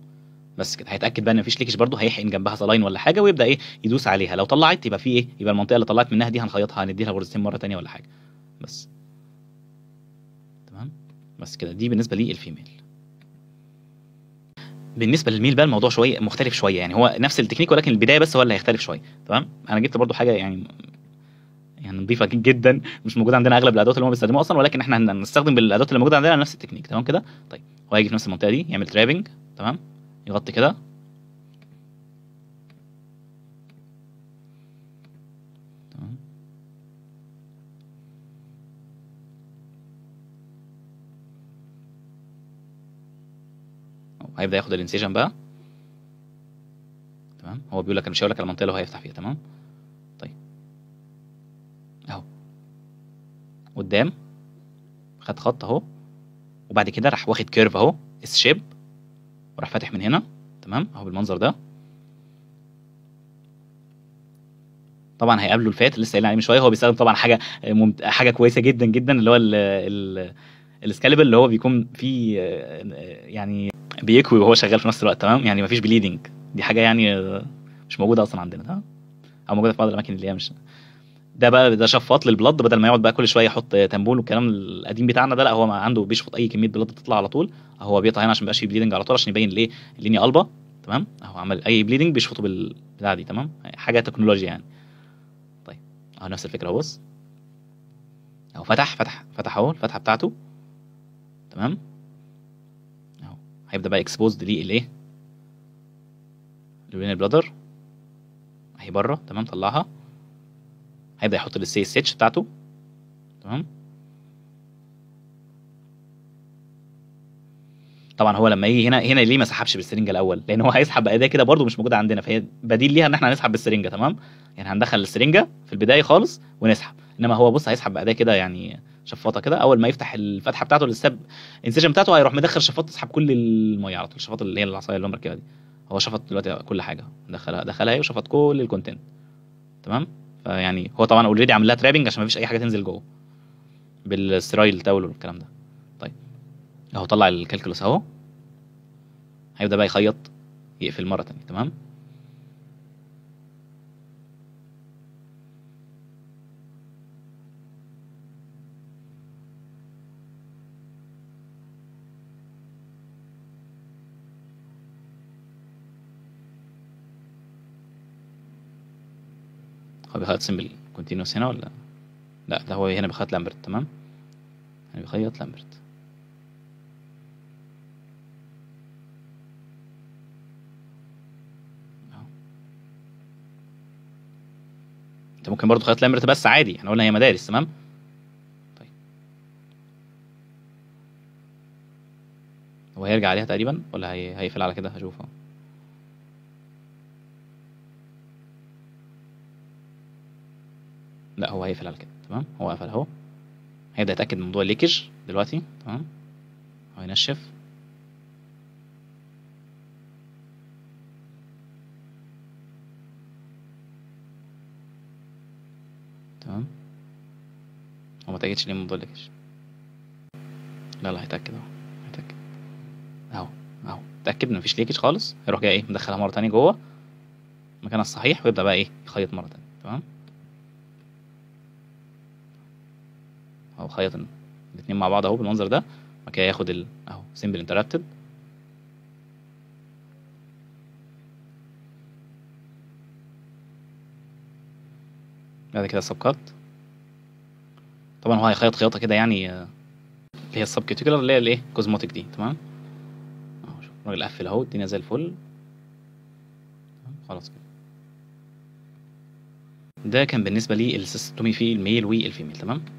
بس كده هيتاكد بقى ان مفيش ليكج برضه هيحقن جنبها صلاين ولا حاجه ويبدا ايه يدوس عليها لو طلعت يبقى في ايه يبقى المنطقه اللي طلعت منها دي هنخيطها هنديها برزتين مره ثانيه ولا حاجه بس تمام بس كده دي بالنسبه للفيميل بالنسبه للميل بقى الموضوع شويه مختلف شويه يعني هو نفس التكنيك ولكن البدايه بس هو اللي هيختلف شويه تمام انا جبت برضه حاجه يعني يعني نظيفه جدا مش موجوده عندنا اغلب الادوات اللي هم بيستخدموها اصلا ولكن احنا هنستخدم بالادوات اللي موجوده عندنا نفس التكنيك تمام كده طيب هو هيجي في نفس المنطقه دي يعمل ترابنج تمام يغطي كده تمام هيبدا ياخد الانسيجن بقى تمام هو بيقول لك مش هقول لك المنطقه اللي هو هيفتح فيها تمام طيب اهو قدام خد خط اهو وبعد كده راح واخد كيرف اهو اس شيب وراح فاتح من هنا تمام اهو بالمنظر ده طبعا هيقابله الفات لسه قايل عليه من شويه هو بيستخدم طبعا حاجه ممت... حاجه كويسه جدا جدا اللي هو الاسكاليبل اللي هو بيكون فيه يعني بيكوي وهو شغال في نفس الوقت تمام يعني مفيش بليدنج دي حاجه يعني مش موجوده اصلا عندنا تمام او موجوده في بعض الاماكن اللي هي مش ده بقى ده شفاط للبلد بدل ما يقعد بقى كل شويه يحط تنبول والكلام القديم بتاعنا ده لا هو عنده بيشفط اي كميه بلد بتطلع على طول هو بيقطع هنا عشان يبقاش في بليدنج على طول عشان يبين ليه اللينيا قلبه تمام اهو عمل اي بليدنج بيشفطه بالبتاع دي تمام حاجه تكنولوجيا يعني طيب اهو نفس الفكره اهو بص اهو فتح فتح فتح اهو الفتحه بتاعته تمام اهو هيبدا بقى اكسبوزد ليه الايه لورين البلادر اهي بره تمام طلعها هيبدا يحط السي اس اتش بتاعته تمام طبعا هو لما يجي هنا هنا ليه ما سحبش بالسرنجه الاول لان هو هيسحب باداه كده برده مش موجوده عندنا فهي بديل ليها ان احنا هنسحب بالسرنجه تمام يعني هندخل السرنجه في البدايه خالص ونسحب انما هو بص هيسحب باداه كده يعني شفاطه كده اول ما يفتح الفتحه بتاعته للسب انسجن بتاعته هيروح مدخل شفاط تسحب كل الميه على طول الشفاط اللي هي العصايه اللي هم مركبها دي هو شفط دلوقتي كل حاجه دخلها دخلها ايه وشفط كل الكونتنت تمام آه، يعني هو طبعا اوريدي عامل لها ترابنج عشان ما فيش اي حاجه تنزل جوه بالسترايل تاول والكلام ده طيب اهو طلع الكالكولس اهو هيبدا بقى يخيط يقفل مره تانية تمام هو سيمبل كونتينوس هنا ولا لا ده هو هنا بيخيط لامبرت تمام هنا يعني بيخيط لامبرت انت ممكن برضه تخيط لامبرت بس عادي احنا قلنا هي مدارس تمام طيب هو هيرجع عليها تقريبا ولا هي... هيقفل على كده هشوفه لا هو هيقفل على كده تمام هو قفل اهو هيبدأ يتأكد من موضوع الليكج دلوقتي تمام هو ينشف تمام هو ما تأكدش ليه من موضوع الليكج لا لا هيتأكد اهو هيتأكد اهو اهو اتأكد ان مفيش ليكج خالص هيروح جاي ايه مدخلها مرة تانية جوه مكانها الصحيح ويبدأ بقى ايه يخيط مرة تانية تمام او خيط الاثنين مع بعض اهو بالمنظر ده بعد كده ياخد ال... اهو سيمبل انتربتد بعد كده سب كات طبعا هو هيخيط خياطه كده يعني آه، اللي هي السب كيوتيكولار اللي هي الايه كوزموتيك دي تمام اهو شوف الراجل قفل اهو الدنيا زي الفل خلاص كده ده كان بالنسبه لي السيستومي في الميل والفيميل تمام